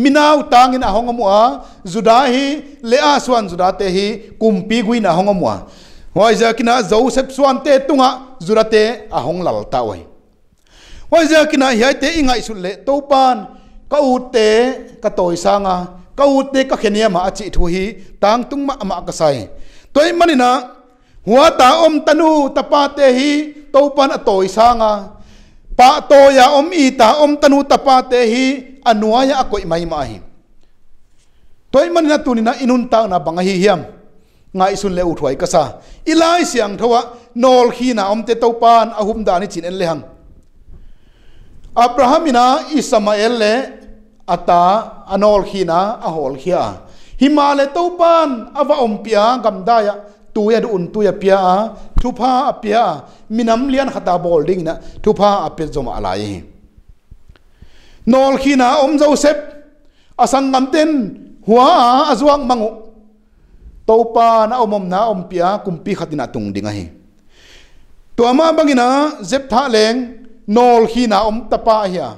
มินาวตังอินะฮงมัวจุดาฮีเลอาส่วนจุดาเตหีกุมปีกุยนะฮงมัวว่าจะกินะเจ้าเซปส่วนเตตุงะจุดาเตอาฮงลัลตาไว้ว่าจะกินะเฮเตอิงไอสุเลตูปานก็อุเตก็ตอยสางะก็อุเตก็เขเนียมาอจิทุฮีตังตุงมาอมากษัยตัวมันนี่นะหัวตาอมตนูตปาเตหีตปันอโตยสางาปะโตยาอมอีตาอมตนูตปาเตหีอนัวยาอโกยไม่มาหิตัวมันนัตุนินะอินุนตานาบังหิเฮียมงายสุนเลอุถวยกษาอิลายเสียงทวะนอลขีนาอมเตตปานอหุมดานิจินเอเลหังอับราฮัมินาอิสมาเอลเลอตาอนอลขีนาอหอลขียาหิมาเลตปานอวะอมพิยากัมดายะ tuya du un tuya pia a thupa a pia a minam lian khata bol ding na thupa a pe zoma alai nol khina om zo sep asangam ten hua a azuang mangu topa na omom na om pia kumpi khatina tung ding a hi to ama bangina zep tha leng nol khina om tapa hiya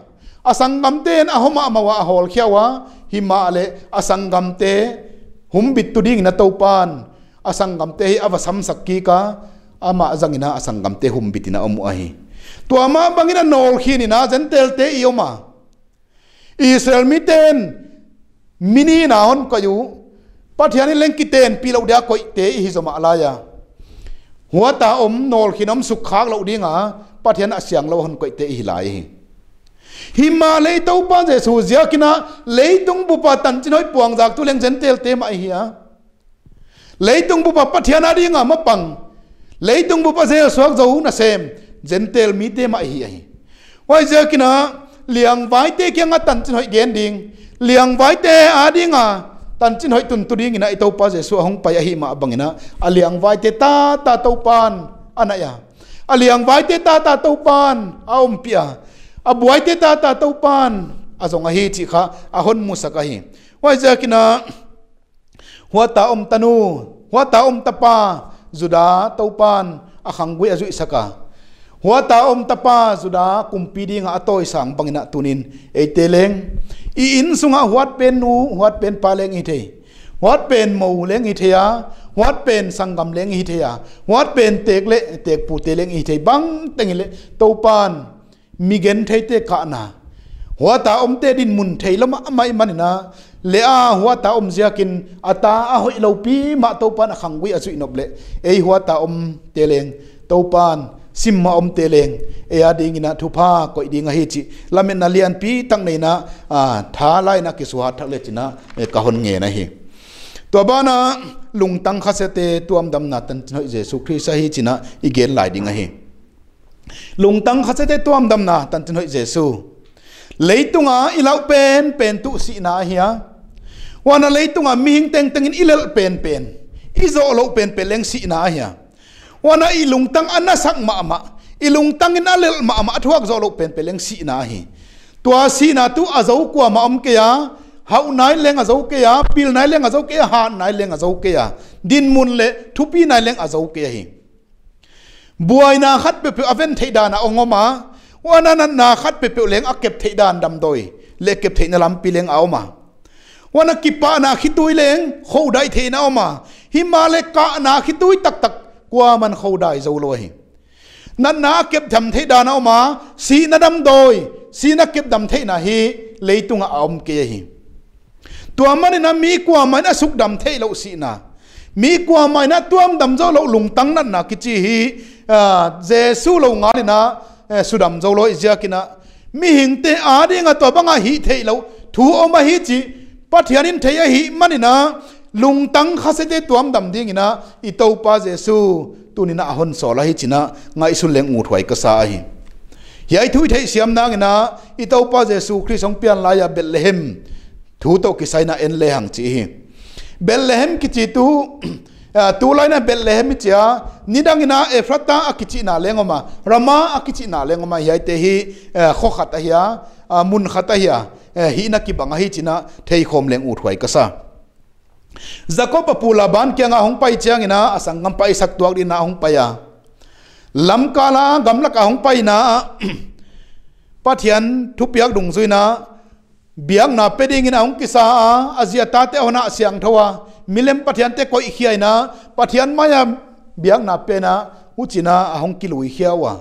asangam ten ahoma amawa ahol khiawa hima le asangam te humbit tuding na topan asanggamte hi awa samsak ki ka ama zangina asanggamte hum bitina omu ahi tu ama bangina nol khini na zen tel te ioma israel mi ten mini na on ko yu pathiani leng ki ten pi lau dia ko te hi zoma alaya huwa ta om nol khinom suk khak lau dinga pathian asyang lo hon ko te hi lai hi hima le to pa je su zia kina le tung bu pa tan chinoi puang jak tu leng zen tel te ma hi a lấy tung bụp bắp thiên đi ngà mập bằng lấy tung bụp dễ suak dấu na xem gentle mi te mai hi ai giờ kia na liang vai te kia ngà tận chân hoi gian ding liang vai te đi ngà tận chân hoi tun tu ding na itau pa jesu hong pai hi ma bangina a à, liang vai te ta ta tau pan anaya à, a à. liang vai te ta ta tau pan a om pia a buai te ta ta tau pan a zong hi chi kha a hon musaka hi wai giờ kia na หัวตาอมตานูหัวตาอมตาปาจุดาเต้าปานอาขังกุยอจุยสกาหัวตาอมตาปาจุดากุมปีดีงาตอยสังบังนาตุนินเอเตเลงอีอินสุงาหัวเป็นนูหัวเป็นปาเลงอีเทหัดเป็นหมูเลี้ยงอิเทียหัดเป็นสังกำเลี้ยงอิเทียหัดเป็นเตกเละเตกปูเตเลี้ยงอิเทียบังเต็งเละตปานมีเงินเทเตกะนาหัวตาอมเตดินมุนเทลมาไม่มันนะ le a huwa ta om zia ziakin ata a hoi lo pi ma tàu pan khăng khang wi a chui nop le e huwa ta om teleng to pan sim ma om teleng e a ding ina thu pha ko ding a hi chi lamen na lian pi tăng này na à thả lai na ki suha thak le china e ka hon nge na hi to ba na lung tang kha se te tuam dam na tan noi jesu christ hi china na gen lai ding a hi lung tang kha se te tuam dam na tan lấy tung leitunga ilau pen pen tu si na hiya wana leitunga mi hing teng teng in ilel pen pen izo lo pen pen leng si na ya wana ilung tang ana sak ma ma ilung tang in alel ma ma thuak zo lo pen pen leng si na hi tua si na tu azo kwa ma om ke ya hau nai leng azo ke ya pil nai leng azo ke ya ha nai leng azo ke ya din mun le thupi nai leng azo ke hi buai na khat pe pe aven thei dana ongoma wana na na khat pe pe leng akep thei dan dam doi le kep thei na lam pi leng aoma wana kipa na khitui leng khâu đại thế nào mà himale ka na khitui tak tak qua man khâu đại dầu lo hi na na kep thầm thế đà nào mà si na đâm đôi si na kep đâm thế na hi lấy tung ông kia hi tua man na mi qua man asuk đâm thế lâu si na mi qua man na tuam đâm dầu lâu lùng tăng na à, na kichi hi Jesus lâu ngã na sudam dầu lo izia kina mi hingte a dinga to banga hi thei lo thu oma hi chi hiện pathianin theia hi manina lungtang khasete tuam dam dingina itopa jesu tunina ahon sola hi china ngai su leng uthwai ka sa hi hi ai thui thei siam nang na itopa jesu christ ong pian la ya bethlehem thu to ki na en le hang chi hi bethlehem ki chi tu eh, tu laina bethlehem chia nidangina efrata akichi na ma rama akichi na lengoma hi ai te hi eh, khokhat hiya eh, mun khata hiya Eh, hi na ki banga hi china thei khom leng ut huai ka sa jacob pu laban kyanga hong pai chiang ina asangam pai sak tuak na hong pai ya lam kala gamla ka hong pai na pathian thu piak dung zui na biang na peding ina hong kisa azia ta te hona siang thowa milem pathian te koi khiai na pathian maya biang na pe na uchina ahong kilui khiawa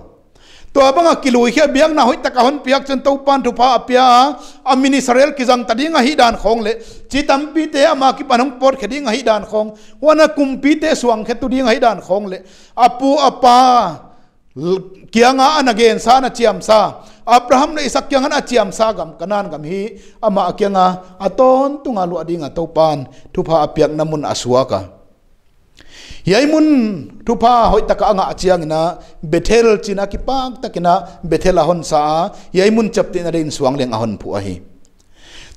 to abang a kilu biang na hoi ta kahon piak chen to pan thu apya a ministerial sarel ki jang tading a hi dan khong le chi pi te ama ki panong por kheding a hi dan khong wana kum pi te suang khe tu ding a hi dan khong le apu apa kianga an again sa na chiam sa abraham le isak kianga na chiam sa gam kanan gam hi ama kianga aton tunga lu ading tau pan thu apya apyak namun aswaka yaimun thupa hoi taka anga chiang na bethel china ki pak takina bethel a hon sa yaimun chapte na rein suang leng a hon phu a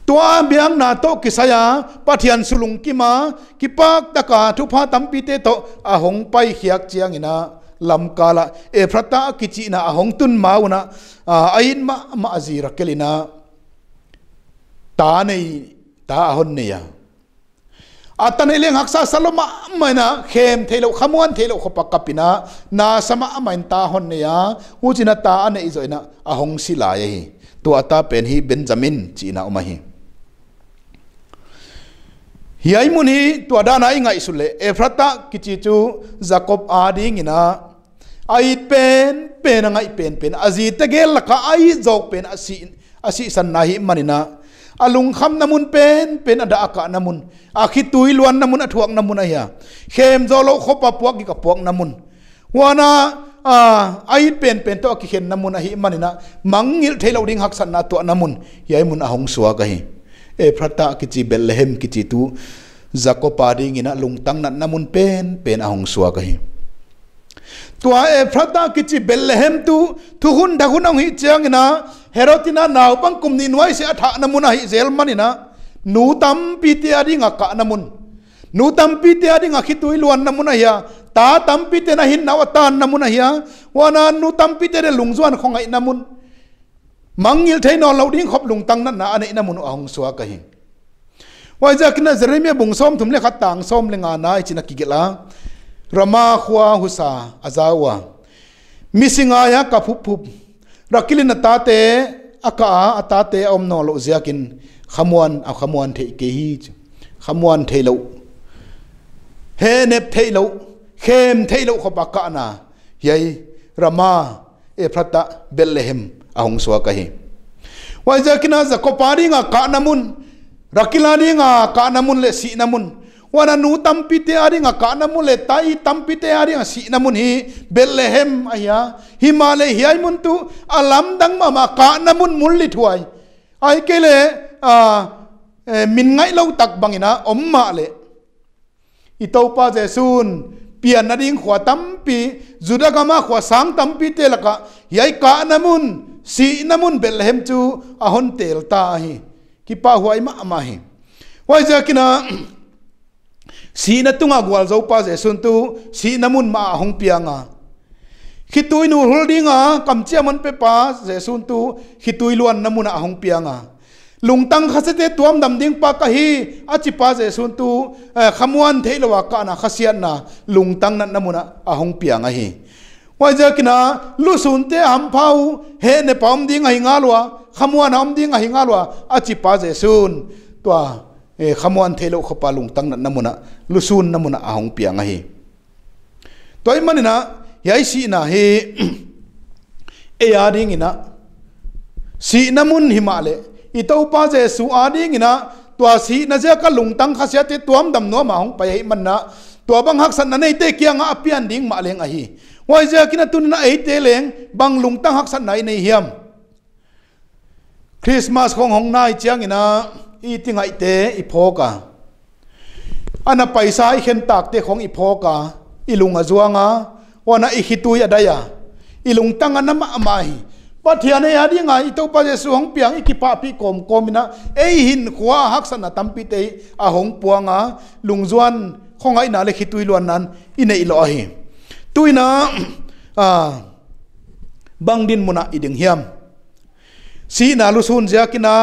tua biang na to kisaya pathian sulung kima ki pak taka thupa tampi te to ahong hong pai khiak chiang ina lam kala e phrata kichi na a hong tun mauna ain ma ma azira kelina ta nei ta hon ne ya อัตนเลี้ยงหักษาสลมะไม่นะเข้มเทลขมวนเทลขปักกับปินะนาสมะไม่ตาหนเนียอุจินตาอันนี้จอยนะอาหงศิลายฮีตัวตาเป็นฮีเบนจามินจีน่าอุมาฮีฮีไอมุนีตัวด้านไหนไงสุเลเอฟรัตะกิจิจูจักบอาดิงินะไอเป็นเป็นไงเป็นเป็นอาจีตะเกลละกะไอจอกเป็นอาศิอาศิสันนายมันินะอาลุงคำนำมุนเป็นเป็นอันดาอากานำมุนอาคิดตุยลวนนำมุนอถวงนำมุนไอ้ยาเข้มโซโลขบปะปวกกกับปวกนำมุนวานาอาไอเป็นเป็นตัวกิเห็นนำมุนไอิมันนะมังยิลเทลอดิงหักสันนาตัวนำมุนยายมุนอาหงสวากิเอพระตากิจิเบลเลหมกิจิตูจักกปาริงินะลุงตั้งนันนำมุนเป็นเป็นอาหงสวากิตัวเอพระตากิจิเบลเลหมตูทุกุนทุกุนองหิเจียงนะ herotina naw bang kumni nuai se atha namuna hi zel na nu tam pi te ari nga ka namun nu tam pi te ari nga khitui luan namuna ya ta tam pi te na hin na naw ta namuna ya na nu tam pi te re lungzuan khongai namun mangil thei no lo ding khop lung tang na na ane namun ong suwa ka hi wai jak na jeremia bung som thum le khat tang som le nga na e china ki gela rama khwa husa azawa misinga ya ka phup phup รักกิลินตาเตอากาอาตาเตอมนอลอเียกินขมวนเอาขมวนเทเกฮีจขมวนเทลูเฮเนบเทลูเขมเทลูขบักกานาเยรามาเอพระตะเบลเ a หมอาหงสวกะเฮวายเจกินาจะกปาริงอากาน wana nu tampite aringa kana mule tai tampite aringa si namun hi bethlehem aya himale hi ai mun tu alam dang mama kana mun mulli thuai ai kele a e, min ngai lo tak bangina omma le itopa jesun pian na ding khwa tampi judagama khwa sang tampi te laka yai ka namun si namun belhem chu ahon tel ta hi kipa huai ma ma hi wai ja si na tunga gwal zo pa je sun tu si namun ma hong pianga khitui nu holdinga kamchia man pe pa je sun tu khitui luan namuna hong pianga lungtang khasete tuam damding pa kahi achipa je sun tu eh, khamuan theilowa ka na khasian na lungtang nan namuna ahong pianga hi waja kina lu sun te ham phau he ne pam ding hingalwa khamuan ham ding hingalwa achipa je sun tua e eh, khamwan thelo khopa lung tang na namuna lusun namuna ahong pianga hi toy manina yai si na he e ya ding ina si namun himale itau pa je su ading ding ina tua si na je ka lung tang kha se te tuam dam no ma hong pa hi manna tua bang hak san na nei te kiang a pian ding ma leng a hi wai je kina tun na ei te leng bang lung tang hak san nai nei hiam christmas khong hong nai chiang ina อีติงไอเตอีพอกะอันนับไปสายเห็นตากเตของอีพอกะอีลุงอาจวงะวันนั้นอีขิตุยอะไรยะอีลุงตั้งอันนั้นมาไม่ปัทยานี่อะไรไงอีตัวปัจจุบันพียงอีกิปาพีกอมกอมินะเอหินขวาหักสนะตั้มปิเตอหงปวงะลุงจวนคงไอนาเลขิตุยลวนนั้นอีเนีอยลอยตุยนะอ่าบังดินมุนาอีดึงเฮียมสีนาลุสุนเจ้ากินา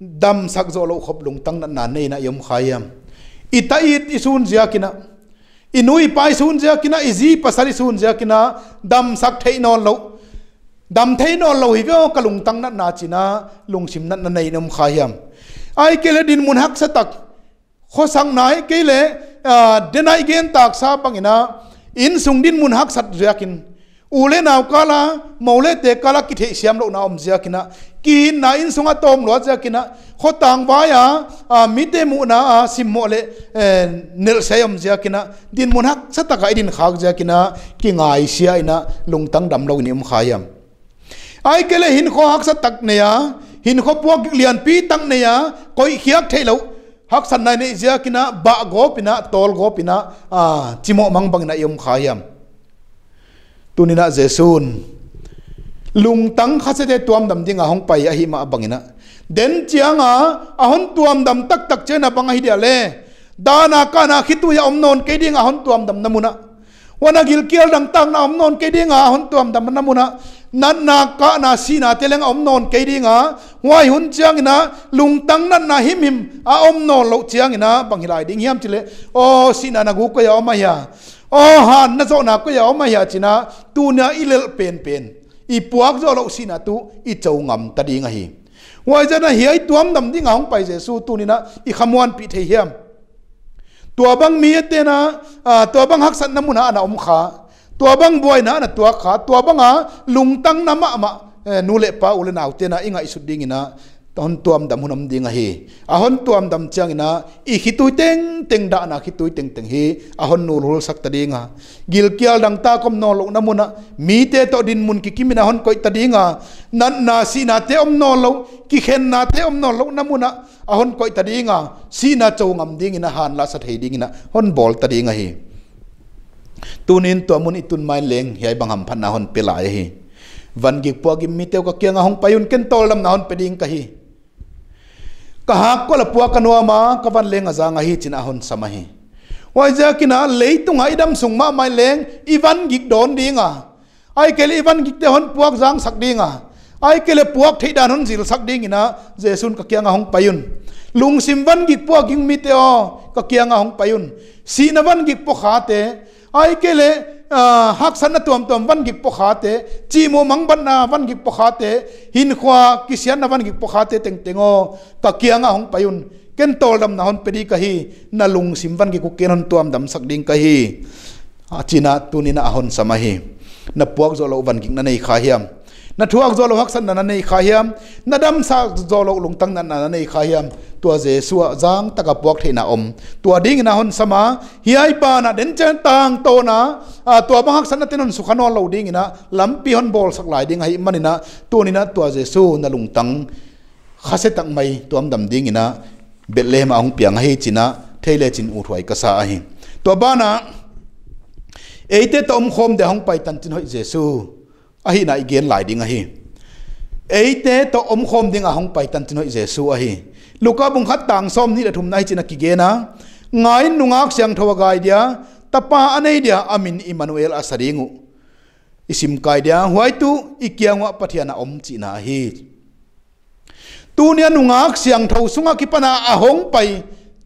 dam sak zo lo khop lung tang na na nei na yom khayam ita it isun zia kina inui pai sun zia kina izi pasari sun zia kina dam sak thei non lo dam thei non lo hivyo ka lung tang na na china lung sim na na nei nom khayam ai kele din mun hak sa tak kho sang nai kele denai gen tak sa pangina in sung din mun hak sat zia kin nào ule naw kala mole te kala ki the siam lo na om zia kina ki na in songa tom lo zia kina kho tang ba à a mi te mu na a sim mo le e, nel se om zia kina din môn hak sa ta ka din khak zia kina ki ngai sia ina lung tăng dam lo ni khai um khayam ai kele hin kho hak sa tak ne ya hin kho puak liền pi tang ne ya koi khiak thailo hak san nai ne zia kina ba go pina tol go pina a chimo mang bang na yom khayam tu ni na jesun lung tang kha se te tuam dam ding hong pai a hi ma bangina den chiang a a hon tuam dam tak tak chen a bang hi dia le dana kana khitu ya om non ke ding a hon tuam dam namuna wana gil kiel dang tang na om non ke ding a hon tuam dam namuna nan na ka na si na teleng om non ke ding a wai hun chiang na lung tang nan na him him a om non lo chiang na bang hi lai ding hiam chile o si na na gu ko ya om ya โอ้ฮันนะโซนักก็ย่าเอามาหยาชินะตูน่ะอิเลลเป็นเป็นอีปวกโซเราศินะตูอีเจ้างำตัดยิงฮงว่าจะนะเฮียตัวมดำดิ่งองไปเจสูตูนี่นะอีขมวนปีเทียมตัวบังมีเตนะตัวบังฮักสันน้ำมุนาอันอมขาตัวบังบวยนะนันตัวขาตัวบังอาลุงตั้งน้ำมะมะนูเละปาอุลนาวเตนะอิงไงสุดดิ่งนะ ton tuam dam hunam âm a hi a hon tuam dam chang ina i hi tu teng teng da na hi tu teng teng hi a hon nu rul sak ta dinga gil kial dang ta kom no lo na muna mi te to din mun ki kimina hon koi ta dinga nan na si na te om no lo ki khen na te om no lo na muna a hon koi ta dinga si na chou ngam ding ina han la sa thei ding ina hon bol ta dinga hi tunin to mun itun mai leng hiai bangam phan na hon pelai e hi van gi po gi mi te ka kianga hong payun ken tol lam na hon peding ka hi kahak ko la puwa kanwa ma kawan leng azanga hi chin ahon samahi wai ja kina leitung ai dam sung ma mai leng ivan gik don dinga ai ke le ivan gik te hon puak jang sak dinga ai ke le puak thei dan hon zil sak dingina jesun ka kyang hong payun lung sim van gik puak ging mi te o ka kyang hong payun si na van gik po kha te ai ke le ฮักสันตัวมตัววันกิปขาเตจีโมมังบันนาวันกิปขาเตหินขวากิเสียนวันกิปขาเตเต็งเต็งอตะเกียงอ่างไปยุนเกนโตลดำนาฮอนเปรีกะฮีนาลุงสิมวันกิกุเกนฮอนตัวมดำสักดิ่งกะฮีอาจีนาตุนีนาฮอนสมัยนาปวกโซโลวันกิกนาในข้าเฮียมนัทวักจอลหักสันนันในข้าเฮียมนัดดัมสักจอลลงตั้งนันในข้าเฮียมตัวเจสัวจางตะกับพวกเทนาอมตัวดิ่งนาหอนสมาฮียปานาเดินเจนต่างโตนาตัวบังหักสันนันนสุขนอลเราดิ่งนะลำพีหันบอลสักหลายดิ่งให้มันนะตัวนี้นะตัวเจสูนัลงตั้งข้าเสตังไม่ตัวอันดัมดิ่งนะเบลเลมองเปียงให้จินะเทเลจินอุทวยกษาให้ตัวบ้านะเอเตตอมคมเดห้องไปตันจินหอยเจสู ahi na igen lai ding ahi te to om khom ding a hong pai tan chinoi jesu ahi luka bung khat tang som ni la thum nai china ki ge na ngai nungak siang thowa gai dia tapa anei dia amin emmanuel asaringu isim kai dia huai tu ikiangwa pathiana om china hi tu nia nungak siang tho sunga ki pana a hong pai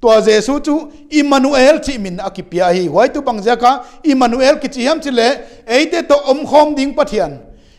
tua Giêsu chu Immanuel chi min akipia hi hoài tu bằng giá Immanuel kí chỉ ham chỉ lệ ấy thế to om khom ding phát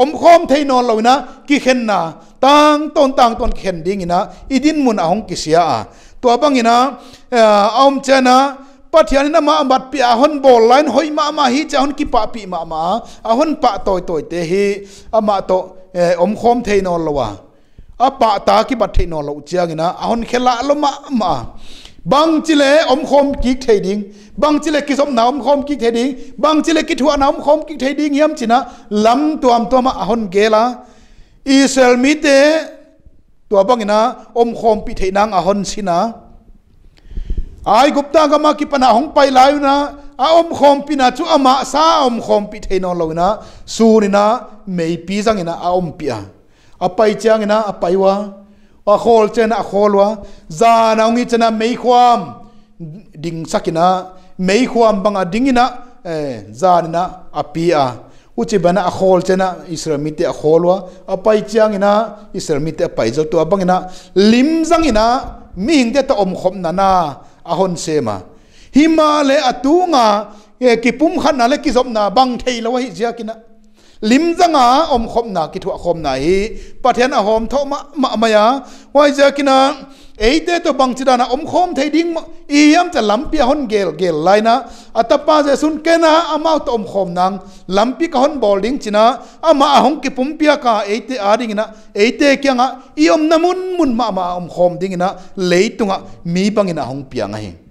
อมคอมเทนอนเรานะกิเข็นนะต่างต้นต่างต้นเข็นดิ่งนะอีดินมุนอาหงกิเสียอ่ะตัวบางินะเอออมเจนะปัจจัยนั้นมาบัดปีอาหนบอลไลน์หอยมามาฮีจะหนกิปะปีมามาอาหนปะตอยตอยเตฮีอามาโตเอออมคอมเทนอนเราวะอาปะตากิบัดเทนอนเราเจียงนะอาหนเคละลมามาบางจิเลอมคมกิกเทดิงบางจิเลกิสมนาอมคมกิกเทดิงบางจิเลกิทัวนาอมคมกิกเทดิงเฮียมจินะลำตัวอมตัวมาอหนเกลาอิสเอลมีเตตัวบังนะอมคมปิเทนางอหนสินะไอ้กุปตากรมากิปนาหงไปลายนะอาอมคมปินาจุอมาซาอมคมปิเทนอนลนะ สูนินะไม่ปีจังนะอาอมปีอาอไปจังนะอไปวะปะโคลเจนอะโคลวะจานเอางี้จนะไม่ความดิงสักินะไม่ความบังอดิงงนะเอยจานนะอปีอาอุจิบันอะโคลเจนะอิสรามิตอะโคลวะอะไปจังงนะอิสรามิตอะไปจตัวบังนะลิมจังนะมีหิงเดตอมขมนานาอะฮอนเซมาหิมาเลอะตูงาเอกิปุมขันนาเลกิซมนาบังเทลวะฮิจักินะลิมจังอาอมคมนากิทวอคมนาฮีปะเทีนอาหอมทอมะมะมายาไว้จะกินาเอเดตบังจิดานาอมคมเทดิ้งอียมจะลัมปีฮอนเกลเกลไลนะอัตปาจะสุนเกนาอามาตอมคมนางลัมปีกฮอนบอลดิงจินะอามาหงกิปุ่มปียกาเอเตอาดิงนะเอเตเกียงะอีอมนมุนมุนมามาอมคมดิงนะเลยตุงะมีบังินะหงพปียงไง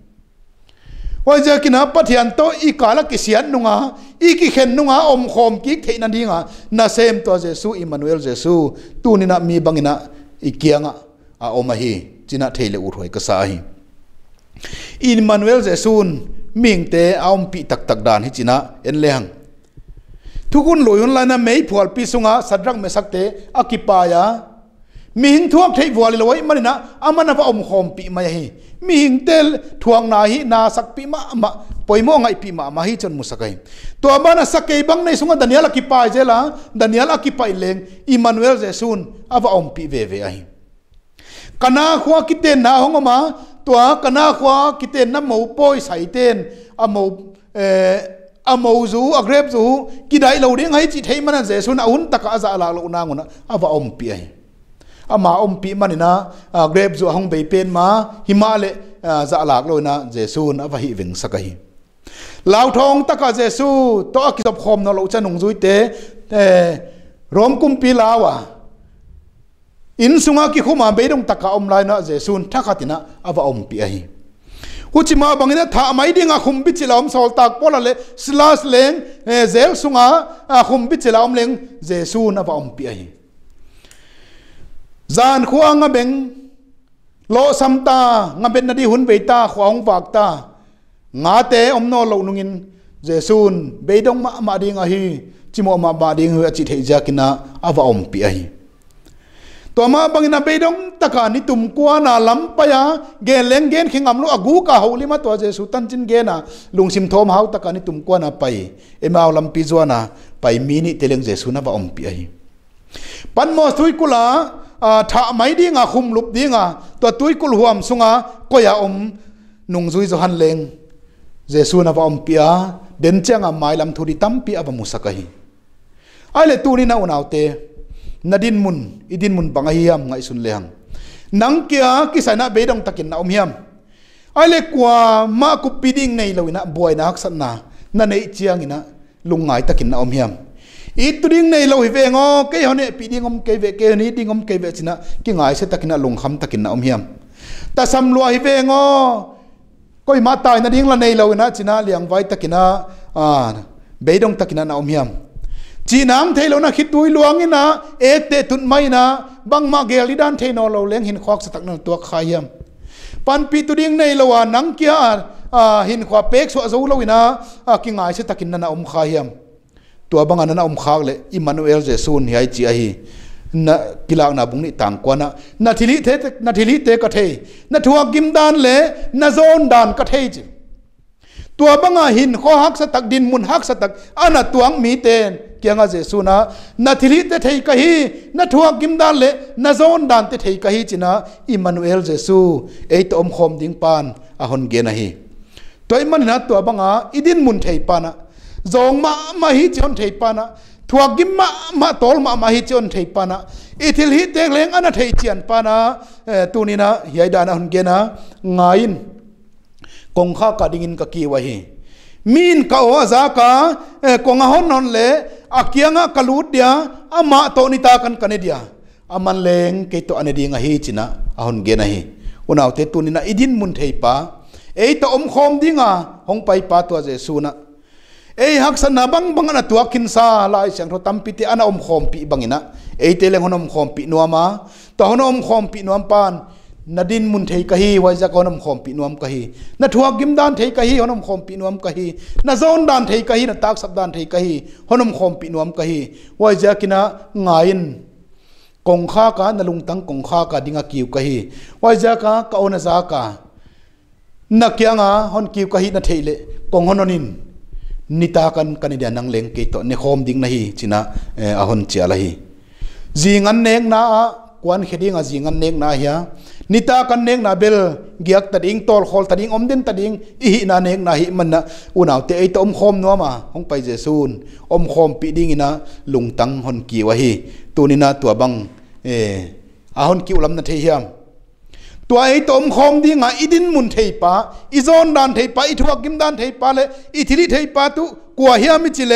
ว่าจะกินอะปะเทียนโตอีกาลกิเสียนนุงาอีกิเห็นนุงาอมคมกิเทนันดีงานาเซมตัวเจสูอิมานูเอลเจสูตูนี่นะมีบังนะอีกียงะอาอมาฮีจินะเทเลอุรวยกษาฮีอิมานูเอลเจสูนมิงเตออมปีตักตักดานฮิจินะเอ็นเลียงทุกคนลอยนล้ยนะไม่ผัวปีสุงาสัตว์รักไม่สักเตอคกิปายามิ่ินทวกเทวัวเลยมันนะอามันนะบอมคมปีมาฮี mi hing tel thuang na hi na sak pi ma ma poimo ngai pi ma ma hi chon musakai to ama na sakai bang nei sunga daniel ki pai jela daniel ki pai leng emmanuel jesun ava om pi ve ve ai kana khwa kite na hong ma to kana khwa kite na mo poi sai saiten amo eh, amo zu agrep zu kidai lo ding hai chi thei manan jesun ahun taka za la lo na ngona ava om pi ai ama om pi manina grab zu hong bei pen ma himale za lak loina jesu na va hi veng sakai lau thong taka jesu to ki top khom no lo cha nung zui te rom kum pi lawa in sunga ki khuma be dong taka om lai na jesu thaka tina ava om pi hi huchima bangina tha mai dinga khumbi chila om sol tak pola le slas leng zel sunga khum khumbi chila om leng jesu na va om pi hi zan khuang nga beng lo sam ta nga ben na di hun ve ta khuang vak ta nga te om no lo nungin jesun be dong ma ma ding a hi chimo ma ba ding hu a chi thei ja kina awa om pi a hi to ma bangina be dong taka ni tum kwa na lam pa ya ge leng gen khing am lo agu ka ho lima to jesu tan chin ge na lung sim thom hau taka ni tum kwa na pai e ma lam pi zo na pai mi ni teleng jesu na ba om pi a hi pan mo thui kula À, thả máy đi ngà khum lụp đi ngà tua túi cul huam à, coi om nung zui zo han leng jesu na va om pia đến chang ngà mai làm lam thuri tam pi ava musakai ai le tu ni na unaute nadin mun idin mun bang hiam ngai sun lehang nang kia ki sana be dong takin na om hiam ai le qua ma ku piding nei loina boy na hắc san na na nei chiang ina lungai takin na om hiam ít tu ding này lâu về ngó cái hòn này pi ding om cái về cái hòn này ding ông cái về xin na cái ngài sẽ ta takin lùng khăm takin om hiam ta sam lua hi về ngó coi mà tai na ding là này lâu na xin na liang vai ta takin à bê đông takin na om hiam chỉ nam thấy lâu na khi tuổi luang na ek te tun mai na băng ma gel đi đan thấy nó lâu leng hình khoác sẽ tắc nó tuak khai hiam pan pi tu ding này lâu à nang kia à hình khoa pek so zo lâu na à cái ngài sẽ ta takin na om khai hiam ตัวบังอันนั้นอมขากเลยอิมมานูเอลเจสุนเฮียจีไอนะกีฬาหนาบุงนี่ต่างกว่านะนาทีลิเทนาทีลิเทก็เทนาทัวกิมดานเลยนาโซนดานก็เทจิตัวบังอาหินข้อหักสตักดินมุนหักสตักอันนตัวงมีเตนเกียงอาเจสุนะนาทีลิเทเทกะฮีนาทัวกิมดานเลยนาโซนดานเตเทกะฮีจินะอิมมานูเอลเจสุเอตอมคมดิงปานอาหอนเกนะฮีตัวอิมันนะตัวบังอาอิดินมุนเทปานะ zong ma ma hi chon thei pana thua gim ma ma tol ma ma hi chon thei pana ithil hi tek leng ana thei chian pana tunina hiai na hun gena ngain kong kha ka dingin ka ki wa hi min ka o za ka konga hon non le akianga kalut dia ma to ni ta kan kane dia aman à, leng ke to ane dinga hi china ahon gena hi unaw te na, idin mun thei pa ei to om khom dinga hong pai pa to je na ei hak san na bang bang na tua kin sa lai sang ro tam piti ana om khom pi bangina ei te leng honom khom pi nuama to honom khom pi nuam pan nadin mun thei kahi wai ja konom khom pi nuam kahi na thua gim dan thei kahi honom khom pi nuam kahi na zon dan thei kahi na tak sab dan thei kahi honom khom pi nuam kahi wai ja kina ngain kong kha ka na lung tang kong kha ka dinga kiu kahi wai ja ka ka ona za ka na kyanga hon kiu kahi na thei le kong hononin นิตากันกันเดียนังเลงเกตโตเนคอมดิ่งนะฮีชินะเอ่ออาหันเจียละฮีจีงันเนงนาควันเขดิ่งอ่ะจีงันเนงนาเฮียนิตากันเนงนาเบลเกียกตัดอิงตอลคอลตัดอิงอมเดนตัดอิงอีนาเนงนาฮีมันนะอุนาวเตไอตอมคอมนัวมาองไปเจสูนอมคมปีดิ่งนะลุงตังหันกีวะฮีตัวนี้นะตัวบังเอ่ออาหันกิวลำนาเทียมตัวไอ้ตอมคอมดีงาอีดินมุนเทปาอีซอนดานเทปาอีทัวกิมดานเทปาเลอีทิริเทปาตุกัวเฮียมิจิเล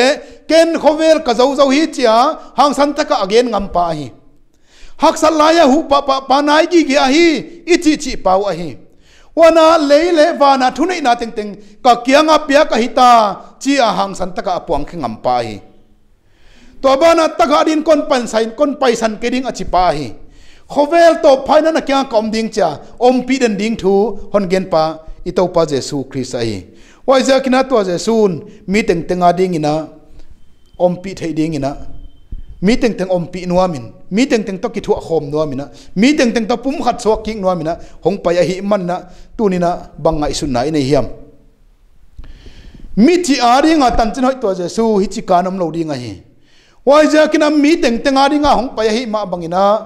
เกนโคเวลกะเจ้าเจ้าฮีเจียหางสันตะกะอเกนงำปาฮีหักสลายหูปะปะปานายกีกีอาฮีอีจิจิปาวอาฮีวนาเลยเลวานาทุนนาเต็งเต็งกะเกียงอาเปียกะฮิตาจีอาหางสันตะกะปวงขงำปาฮีตัวบ้านาตะกะดินก้นปันไซก้นไปสันเกดิงอจิปาฮี khovel tổ phaina na kia kom ding cha ông pi den ding thú hon gen pa ito pa jesu christ ai khi nào kina to jesun mi teng tenga ding ina ông pi thấy ding ina mi teng teng ông pi nuwa mình mi teng teng tóc ki thu khom nuwa mina mi teng teng tóc pum khat so kinh nuwa mina hong pa ya hi man na tu ni na ngay isun này này hiam mi ti ari nga tan chin hoi to hít chỉ chi kanam lo ding a hi wai ja kina mi teng teng ari nga hong pa ya hi ma bangina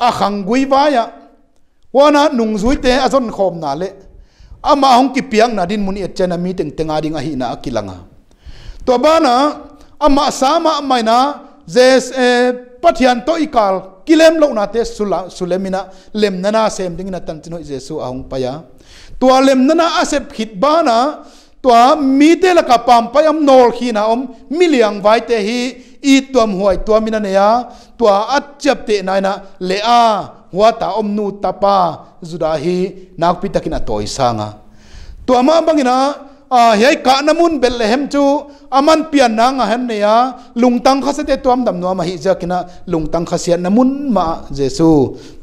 a khang gui vaya wana nung zui te azon khom na le ama hong ki piang na din mun et chena mi teng tenga ding a hi na akilanga to bana ama sama mai na jes e pathian to ikal kilem lo na te sula sulemina lem na na sem ding na tan chino jesu ahong paya to lem na na asep khit na, to mi te la ka pam payam nol khi na om miliang vai te hi i tuam huai tuamin aneya tua achap te naina le a huata omnu tapa zuda hi nakpi takin atoi sanga tua ma bangina a hei ka namun bethlehem chu aman pian nang a hem neya lungtang khase te tuam dam nuam hi jakina lungtang khase namun ma jesu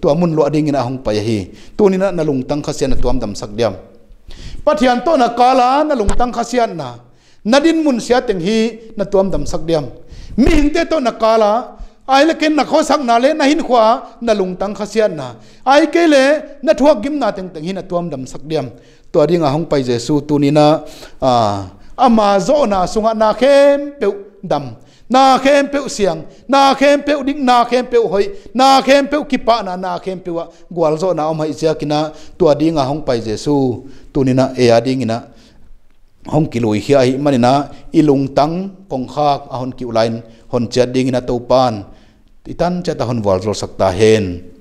tu mun lo ding na hong pai hi tunina na lungtang khase na tuam dam sak diam pathian to na kala na lungtang khasian na nadin mun sia teng hi na tuam dam sak diam mi hing te to na kala ai là ken na kho sang nà le na hin khwa na lung tang khasian na ai ke le na thuak gim na teng teng hin atuam dam sak diam to ring a hong pai jesu tu ni na à ama à zo na sunga na khem pe dam na khem pe siang na khem pe ding na khem pe hoi na khem pe kipa na na khem pe wa gwal zo na om hai ja kina to ding hông hong pai jesu tu ni na e a ding ina hong kiloi hi ai manina ilung tang kong khak a hon kiulain hon chat na to pan titan chata hon wal sakta hen